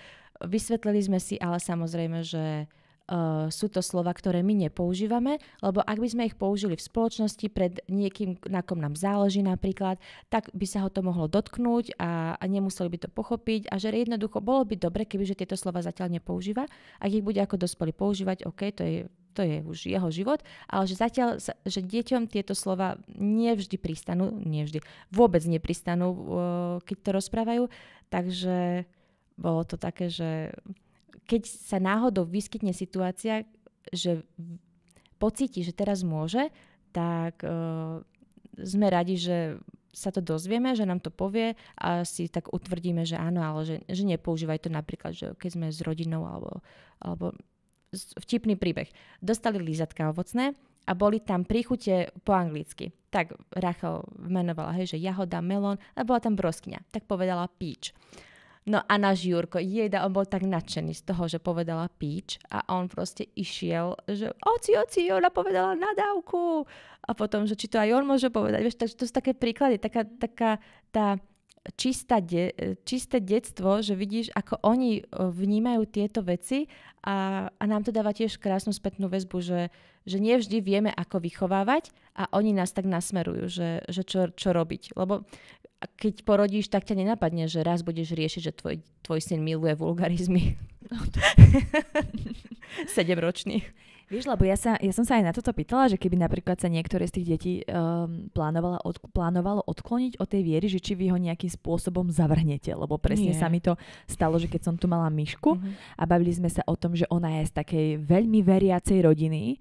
vysvetlili sme si ale samozrejme, že Uh, sú to slova, ktoré my nepoužívame, lebo ak by sme ich použili v spoločnosti pred niekým, na kom nám záleží napríklad, tak by sa ho to mohlo dotknúť a, a nemuseli by to pochopiť a že jednoducho bolo by dobre, kebyže tieto slova zatiaľ nepoužíva. Ak ich bude ako dospelý používať, OK, to je to je už jeho život, ale že zatiaľ, že deťom tieto slova nevždy pristanú, nevždy, vôbec nepristanú, e, keď to rozprávajú, takže bolo to také, že keď sa náhodou vyskytne situácia, že pocíti, že teraz môže, tak uh, sme radi, že sa to dozvieme, že nám to povie a si tak utvrdíme, že áno, ale že, že nepoužívaj to napríklad, že keď sme s rodinou alebo, alebo vtipný príbeh. Dostali lízatka ovocné a boli tam príchute po anglicky. Tak Rachel menovala, hej, že jahoda, melón a bola tam broskňa. Tak povedala peach. No a náš Jurko, jeda, on bol tak nadšený z toho, že povedala píč a on proste išiel, že oci, oci, ona povedala nadávku. A potom, že či to aj on môže povedať. Vieš, takže to sú také príklady, taká, taká tá čistá de- čisté detstvo, že vidíš, ako oni e, vnímajú tieto veci a, a nám to dáva tiež krásnu spätnú väzbu, že, že nie vždy vieme, ako vychovávať a oni nás tak nasmerujú, že, že čo, čo robiť. Lebo keď porodíš, tak ťa nenapadne, že raz budeš riešiť, že tvoj, tvoj syn miluje vulgarizmy. No Sedemročný. Vieš, lebo ja, sa, ja som sa aj na toto pýtala, že keby napríklad sa niektoré z tých detí um, plánovala od, plánovalo odkloniť od tej viery, že či vy ho nejakým spôsobom zavrhnete, lebo presne Nie. sa mi to stalo, že keď som tu mala myšku mm-hmm. a bavili sme sa o tom, že ona je z takej veľmi veriacej rodiny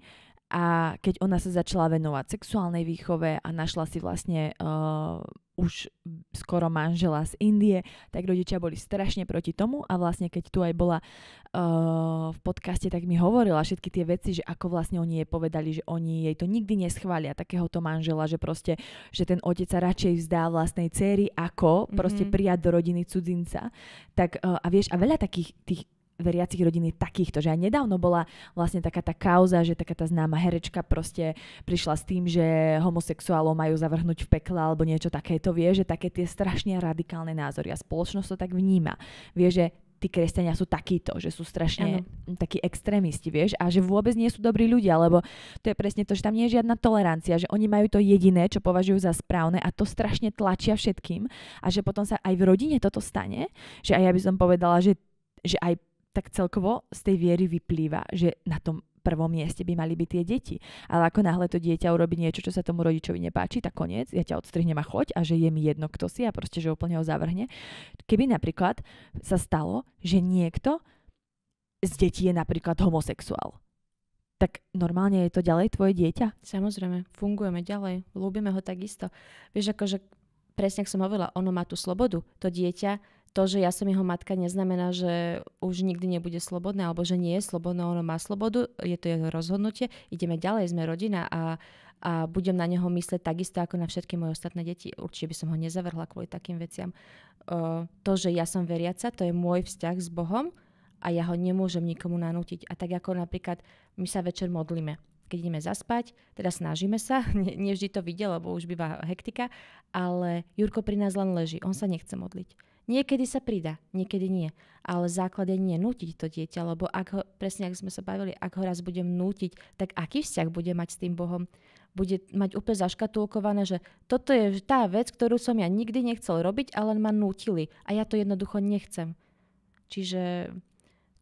a keď ona sa začala venovať sexuálnej výchove a našla si vlastne uh, už skoro manžela z Indie, tak rodičia boli strašne proti tomu a vlastne keď tu aj bola uh, v podcaste, tak mi hovorila všetky tie veci, že ako vlastne oni jej povedali, že oni jej to nikdy neschvália, takéhoto manžela, že proste, že ten otec sa radšej vzdá vlastnej céry, ako mm-hmm. proste mhm. prijať do rodiny cudzinca. Tak uh, a vieš, a veľa takých tých veriacich rodín je takýchto, že aj nedávno bola vlastne taká tá kauza, že taká tá známa herečka proste prišla s tým, že homosexuálov majú zavrhnúť v pekle alebo niečo takéto, vie, že také tie strašne radikálne názory a spoločnosť to tak vníma. Vie, že tí kresťania sú takíto, že sú strašne ano. takí extrémisti, vieš, a že vôbec nie sú dobrí ľudia, lebo to je presne to, že tam nie je žiadna tolerancia, že oni majú to jediné, čo považujú za správne a to strašne tlačia všetkým a že potom sa aj v rodine toto stane, že aj ja by som povedala, že, že aj tak celkovo z tej viery vyplýva, že na tom prvom mieste by mali byť tie deti. Ale ako náhle to dieťa urobí niečo, čo sa tomu rodičovi nepáči, tak koniec, ja ťa odstrihnem a choď a že je mi jedno, kto si a proste, že úplne ho zavrhne. Keby napríklad sa stalo, že niekto z detí je napríklad homosexuál, tak normálne je to ďalej tvoje dieťa? Samozrejme, fungujeme ďalej, ľúbime ho takisto. Vieš, akože presne, ako som hovorila, ono má tú slobodu. To dieťa to, že ja som jeho matka, neznamená, že už nikdy nebude slobodná, alebo že nie je slobodná, ono má slobodu, je to jeho rozhodnutie, ideme ďalej, sme rodina a, a budem na neho mysleť takisto ako na všetky moje ostatné deti. Určite by som ho nezavrhla kvôli takým veciam. Uh, to, že ja som veriaca, to je môj vzťah s Bohom a ja ho nemôžem nikomu nanútiť. A tak ako napríklad my sa večer modlíme keď ideme zaspať, teda snažíme sa, nevždy to vidie, lebo už býva hektika, ale Jurko pri nás len leží, on sa nechce modliť Niekedy sa pridá, niekedy nie. Ale základ je nenútiť to dieťa, lebo ak ho, presne ako sme sa bavili, ak ho raz budem nútiť, tak aký vzťah bude mať s tým Bohom? Bude mať úplne zaškatulkované, že toto je tá vec, ktorú som ja nikdy nechcel robiť, ale ma nútili a ja to jednoducho nechcem. Čiže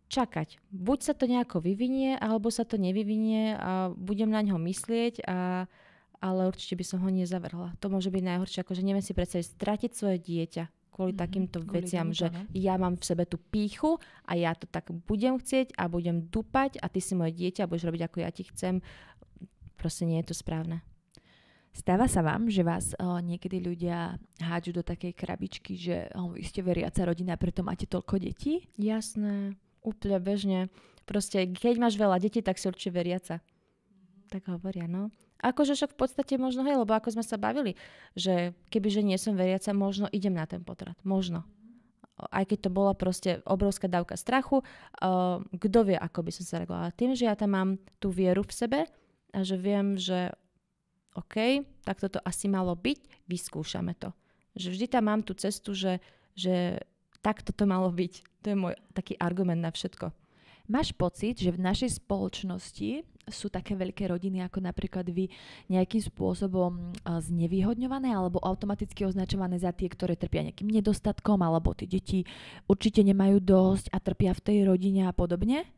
čakať. Buď sa to nejako vyvinie, alebo sa to nevyvinie a budem na ňo myslieť a ale určite by som ho nezavrhla. To môže byť najhoršie, akože neviem si predstaviť stratiť svoje dieťa kvôli mm-hmm. takýmto kvôli veciam, tomu, že ne? No. ja mám v sebe tú píchu a ja to tak budem chcieť a budem dupať a ty si moje dieťa a budeš robiť ako ja ti chcem. Proste nie je to správne. Stáva sa vám, že vás o, niekedy ľudia hádžu do takej krabičky, že o, vy ste veriaca rodina, preto máte toľko detí? Jasné, úplne bežne. Proste keď máš veľa detí, tak si určite veriaca. Tak hovoria, no. Akože však v podstate možno, hej, lebo ako sme sa bavili, že keby že nie som veriaca, možno idem na ten potrat. Možno. Aj keď to bola proste obrovská dávka strachu, uh, kto vie, ako by som sa reagovala. Tým, že ja tam mám tú vieru v sebe a že viem, že OK, tak toto asi malo byť, vyskúšame to. Že vždy tam mám tú cestu, že, že tak toto malo byť. To je môj taký argument na všetko. Máš pocit, že v našej spoločnosti sú také veľké rodiny ako napríklad vy nejakým spôsobom znevýhodňované alebo automaticky označované za tie, ktoré trpia nejakým nedostatkom alebo tie deti určite nemajú dosť a trpia v tej rodine a podobne?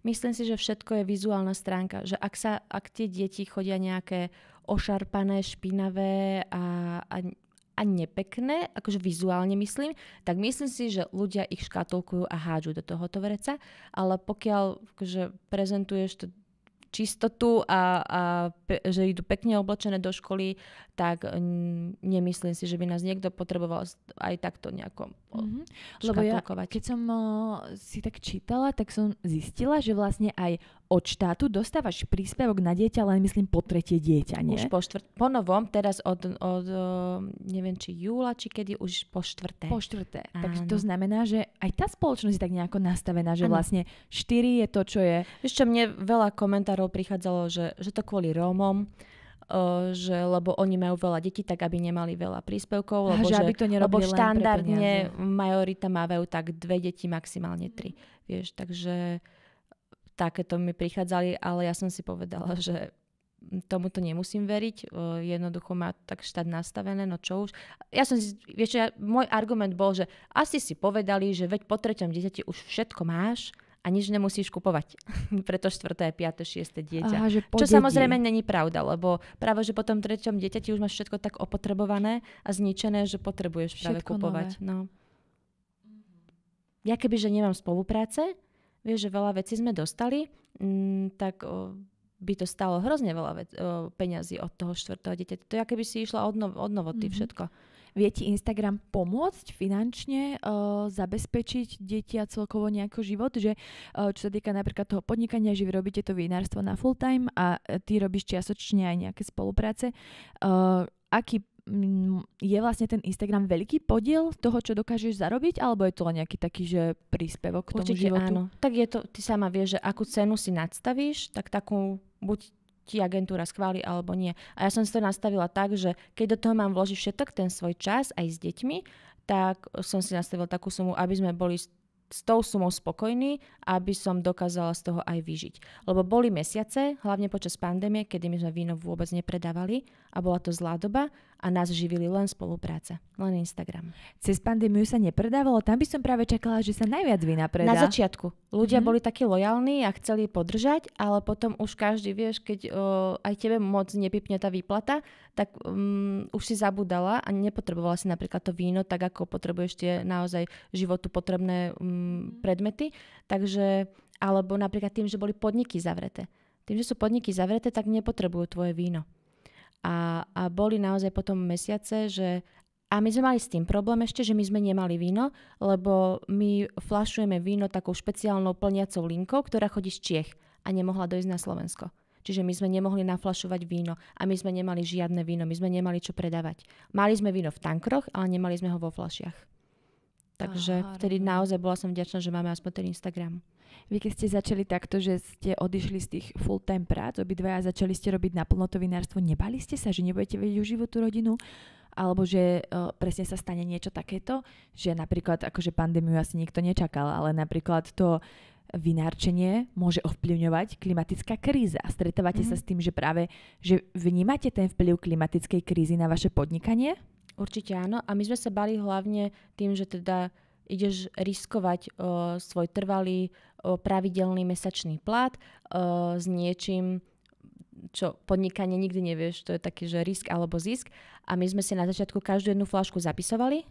Myslím si, že všetko je vizuálna stránka. Že ak, sa, ak tie deti chodia nejaké ošarpané, špinavé a, a, a nepekné, akože vizuálne myslím, tak myslím si, že ľudia ich škatulkujú a hádžu do tohoto vreca. Ale pokiaľ akože, prezentuješ to čistotu a, a pe, že idú pekne oblečené do školy, tak nemyslím si, že by nás niekto potreboval aj takto nejako mm-hmm. Lebo ja, keď som o, si tak čítala, tak som zistila, že vlastne aj od štátu dostávaš príspevok na dieťa, len myslím po tretie dieťa, nie? Už po štvrt, po novom, teraz od, od eh, neviem či júla, či kedy, už po štvrté. Po štvrté. Áno. Takže to znamená, že aj tá spoločnosť je tak nejako nastavená, že áno. vlastne štyri je to, čo je. Ešte mne veľa komentárov prichádzalo, že, že to kvôli Rómom, eh, že lebo oni majú veľa detí, tak aby nemali veľa príspevkov, lebo, že aby to lebo štandardne majorita mávajú tak dve deti, maximálne tri. Vieš, takže takéto mi prichádzali, ale ja som si povedala, že tomuto nemusím veriť, e, jednoducho má tak štát nastavené, no čo už. Ja som si, vieš, ja, môj argument bol, že asi si povedali, že veď po treťom dieťati už všetko máš a nič nemusíš kupovať preto štvrté, piaté, šiesté dieťa. Aha, že Čo deti. samozrejme není pravda, lebo práve, že po tom treťom dieťati už máš všetko tak opotrebované a zničené, že potrebuješ práve kupovať. Nové. No. Ja keby, že nemám spolupráce, vieš, že veľa vecí sme dostali, m, mm, tak o, by to stalo hrozne veľa vec, o, peňazí od toho štvrtého dieťa. To je, keby si išla od, nov, od novoty mm-hmm. všetko. Vie ti Instagram pomôcť finančne uh, zabezpečiť deti a celkovo nejaký život? Že, uh, čo sa týka napríklad toho podnikania, že vy robíte to vinárstvo na full time a e, ty robíš čiastočne aj nejaké spolupráce. Uh, aký je vlastne ten Instagram veľký podiel toho, čo dokážeš zarobiť, alebo je to len nejaký taký, že príspevok k tomu Určite životu? áno. Tak je to, ty sama vieš, že akú cenu si nadstavíš, tak takú buď ti agentúra schváli alebo nie. A ja som si to nastavila tak, že keď do toho mám vložiť všetok ten svoj čas aj s deťmi, tak som si nastavila takú sumu, aby sme boli s tou sumou spokojný, aby som dokázala z toho aj vyžiť. Lebo boli mesiace, hlavne počas pandémie, kedy my sme víno vôbec nepredávali a bola to zlá doba a nás živili len spolupráca, len Instagram. Cez pandémiu sa nepredávalo, tam by som práve čakala, že sa najviac vína predá. Na začiatku. Ľudia mm-hmm. boli takí lojálni a chceli podržať, ale potom už každý, vieš, keď o, aj tebe moc nepipne tá výplata, tak um, už si zabudala a nepotrebovala si napríklad to víno, tak ako potrebuješ tie naozaj životu potrebné um, predmety. Takže, alebo napríklad tým, že boli podniky zavreté. Tým, že sú podniky zavreté, tak nepotrebujú tvoje víno. A, a boli naozaj potom mesiace, že... A my sme mali s tým problém ešte, že my sme nemali víno, lebo my flašujeme víno takou špeciálnou plniacou linkou, ktorá chodí z Čiech a nemohla dojsť na Slovensko. Čiže my sme nemohli naflašovať víno a my sme nemali žiadne víno, my sme nemali čo predávať. Mali sme víno v tankroch, ale nemali sme ho vo flašiach. Takže Aha, vtedy no. naozaj bola som vďačná, že máme aspoň ten Instagram. Vy keď ste začali takto, že ste odišli z tých full-time prác, obidvaja začali ste robiť naplno to vinárstvo, nebali ste sa, že nebudete vedieť o životu rodinu? alebo že uh, presne sa stane niečo takéto, že napríklad akože pandémiu asi nikto nečakal, ale napríklad to vinárčenie môže ovplyvňovať klimatická kríza. Stretávate mm-hmm. sa mhm. s tým, že práve že vnímate ten vplyv klimatickej krízy na vaše podnikanie? Určite áno. A my sme sa bali hlavne tým, že teda ideš riskovať o, svoj trvalý pravidelný mesačný plat s niečím, čo podnikanie nikdy nevieš, to je taký, že risk alebo zisk. A my sme si na začiatku každú jednu flášku zapisovali,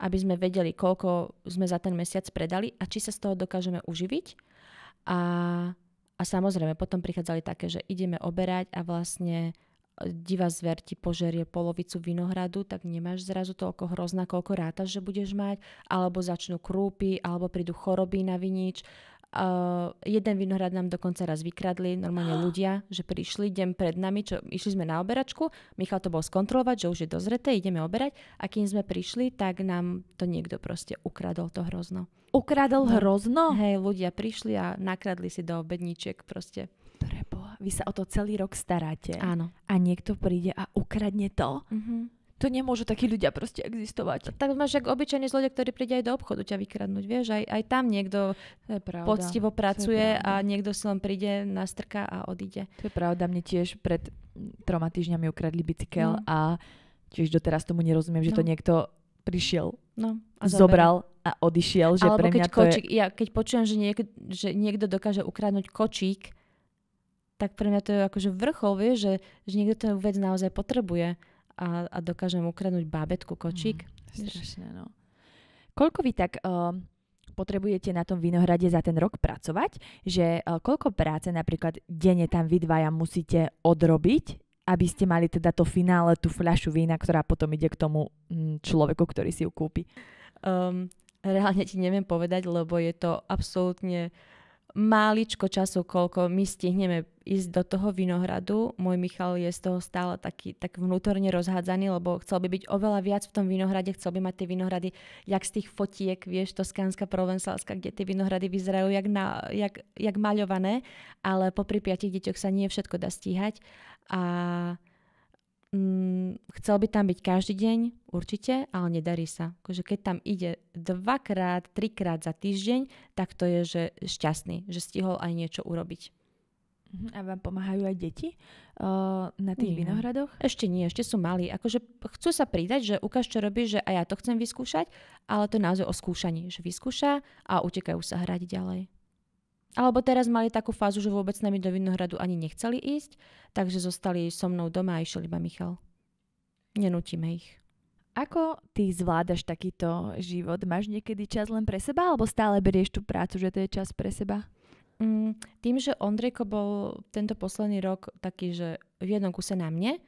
aby sme vedeli, koľko sme za ten mesiac predali a či sa z toho dokážeme uživiť. A, a samozrejme, potom prichádzali také, že ideme oberať a vlastne e, divá zver ti požerie polovicu vinohradu, tak nemáš zrazu toľko hrozná, koľko rátaš, že budeš mať, alebo začnú krúpy, alebo prídu choroby na vinič. Uh, jeden vinohrad nám dokonca raz vykradli, normálne ľudia, že prišli deň pred nami, čo, išli sme na oberačku, Michal to bol skontrolovať, že už je dozreté, ideme oberať a kým sme prišli, tak nám to niekto proste ukradol to hrozno. Ukradol no. hrozno? Hej, ľudia prišli a nakradli si do obedníčiek proste. Preboha, vy sa o to celý rok staráte. Áno. A niekto príde a ukradne to? Mhm. To nemôžu takí ľudia proste existovať. Tak máš jak obyčajne zlodej, ktorý príde aj do obchodu ťa vykradnúť, vieš, aj, aj tam niekto e, pravda, poctivo pracuje a niekto si len príde, nastrká a odíde. To je pravda, mne tiež pred troma týždňami ukradli bicykel no. a tiež doteraz tomu nerozumiem, že no. to niekto prišiel, no, a zobral a odišiel, že Alebo pre mňa keď to kočík, je... Ja keď počujem, že, niek- že niekto dokáže ukradnúť kočík, tak pre mňa to je akože vrchol, vieš, že, že niekto to vec naozaj potrebuje a, a dokážem ukradnúť bábetku kočík. Mm, strašné, no. Koľko vy tak uh, potrebujete na tom vinohrade za ten rok pracovať? Že uh, koľko práce napríklad denne tam vy dvaja musíte odrobiť, aby ste mali teda to finále, tú fľašu vína, ktorá potom ide k tomu mm, človeku, ktorý si ju kúpi? Um, reálne ti neviem povedať, lebo je to absolútne uh, máličko času, koľko my stihneme ísť do toho vinohradu. Môj Michal je z toho stále taký tak vnútorne rozhádzaný, lebo chcel by byť oveľa viac v tom vinohrade, chcel by mať tie vinohrady jak z tých fotiek, vieš, Toskánska, Provencálska, kde tie vinohrady vyzerajú jak, na, jak, jak maľované, ale po piatich deťoch sa nie všetko dá stíhať. A mm, chcel by tam byť každý deň, určite, ale nedarí sa. Akože keď tam ide dvakrát, trikrát za týždeň, tak to je, že šťastný, že stihol aj niečo urobiť. Mhm, a vám pomáhajú aj deti uh, na tých nie. vinohradoch? Ešte nie, ešte sú malí. Akože chcú sa pridať, že ukáž, čo robí, že aj ja to chcem vyskúšať, ale to je naozaj o skúšaní, že vyskúša a utekajú sa hrať ďalej. Alebo teraz mali takú fázu, že vôbec nami do Vinohradu ani nechceli ísť, takže zostali so mnou doma a išiel iba Michal. Nenútime ich. Ako ty zvládaš takýto život? Máš niekedy čas len pre seba, alebo stále berieš tú prácu, že to je čas pre seba? Mm, tým, že Ondrejko bol tento posledný rok taký, že v jednom kuse na mne,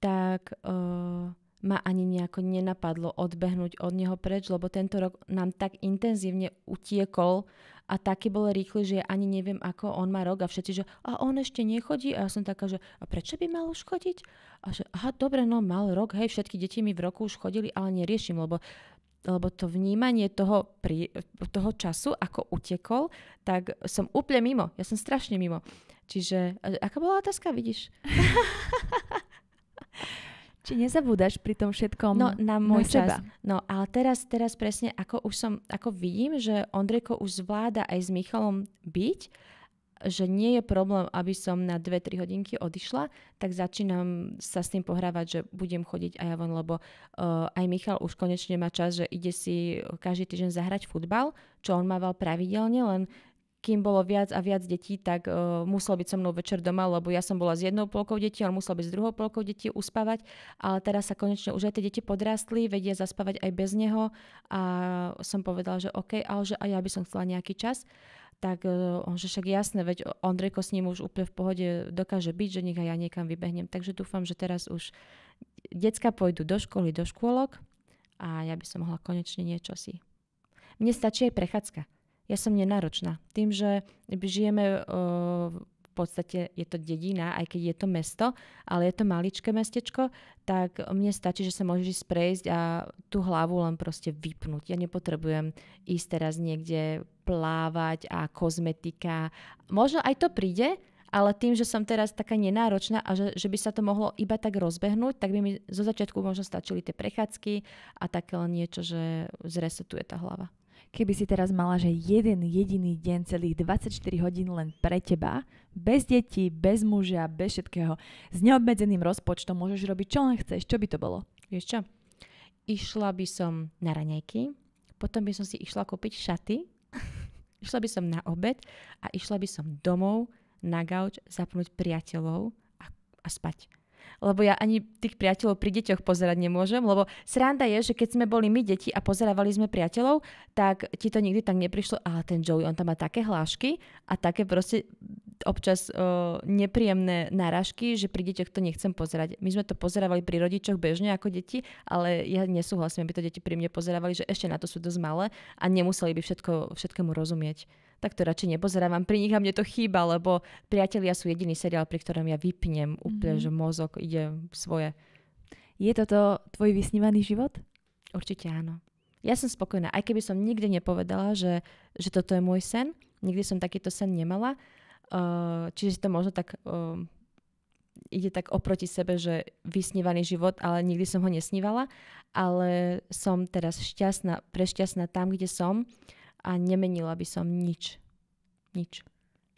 tak uh, ma ani nejako nenapadlo odbehnúť od neho preč, lebo tento rok nám tak intenzívne utiekol a taký bol rýchly, že ja ani neviem, ako on má rok a všetci, že a on ešte nechodí a ja som taká, že a prečo by mal už chodiť? A že aha, dobre, no mal rok, hej, všetky deti mi v roku už chodili, ale neriešim, lebo lebo to vnímanie toho, pri, toho času, ako utekol, tak som úplne mimo. Ja som strašne mimo. Čiže, aká bola otázka, vidíš? Či nezabúdaš pri tom všetkom no, na môj na čas. Seba. No ale teraz, teraz presne, ako už som, ako vidím, že Ondrejko už zvláda aj s Michalom byť, že nie je problém, aby som na 2-3 hodinky odišla, tak začínam sa s tým pohrávať, že budem chodiť aj ja von, lebo uh, aj Michal už konečne má čas, že ide si každý týždeň zahrať futbal, čo on mával pravidelne, len kým bolo viac a viac detí, tak uh, musel byť so mnou večer doma, lebo ja som bola s jednou polkou detí, on musel byť s druhou polkou detí uspávať, ale teraz sa konečne už aj tie deti podrastli, vedia zaspávať aj bez neho a som povedala, že OK, ale že aj ja by som chcela nejaký čas tak e, on, že však jasné, veď Ondrejko s ním už úplne v pohode dokáže byť, že nech aj ja niekam vybehnem. Takže dúfam, že teraz už decka pôjdu do školy, do škôlok a ja by som mohla konečne niečo si. Mne stačí aj prechádzka ja som nenáročná. Tým, že žijeme eh, v podstate je to dedina, aj keď je to mesto, ale je to maličké mestečko, tak mne stačí, že sa môžeš ísť prejsť a tú hlavu len proste vypnúť. Ja nepotrebujem ísť teraz niekde plávať a kozmetika. Možno aj to príde, ale tým, že som teraz taká nenáročná a že, že by sa to mohlo iba tak rozbehnúť, tak by mi zo začiatku možno stačili tie prechádzky a také len niečo, že zresetuje tá hlava. Keby si teraz mala, že jeden jediný deň, celých 24 hodín len pre teba, bez detí, bez muža, bez všetkého, s neobmedzeným rozpočtom môžeš robiť čo len chceš, čo by to bolo? Vieš čo? Išla by som na raňajky, potom by som si išla kúpiť šaty, išla by som na obed a išla by som domov na gauč zapnúť priateľov a, a spať lebo ja ani tých priateľov pri deťoch pozerať nemôžem, lebo sranda je, že keď sme boli my deti a pozerávali sme priateľov, tak ti to nikdy tak neprišlo, ale ten Joey, on tam má také hlášky a také proste občas o, nepríjemné náražky, že pri deťoch to nechcem pozerať. My sme to pozerávali pri rodičoch bežne ako deti, ale ja nesúhlasím, aby to deti pri mne pozerávali, že ešte na to sú dosť malé a nemuseli by všetko, všetkému rozumieť tak to radšej nepozerávam. Pri nich a mne to chýba, lebo Priatelia sú jediný seriál, pri ktorom ja vypnem úplne, mm-hmm. že mozog ide svoje. Je toto tvoj vysnívaný život? Určite áno. Ja som spokojná, aj keby som nikdy nepovedala, že, že toto je môj sen, nikdy som takýto sen nemala, uh, čiže si to možno tak uh, ide tak oproti sebe, že vysnívaný život, ale nikdy som ho nesnívala, ale som teraz šťastná, prešťastná tam, kde som a nemenila by som nič. Nič.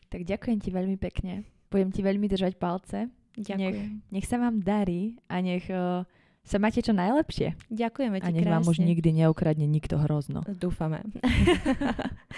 Tak ďakujem ti veľmi pekne. Budem ti veľmi držať palce. Ďakujem. Nech, nech sa vám darí a nech uh, sa máte čo najlepšie. Ďakujeme ti A nech krásne. vám už nikdy neukradne nikto hrozno. Dúfame.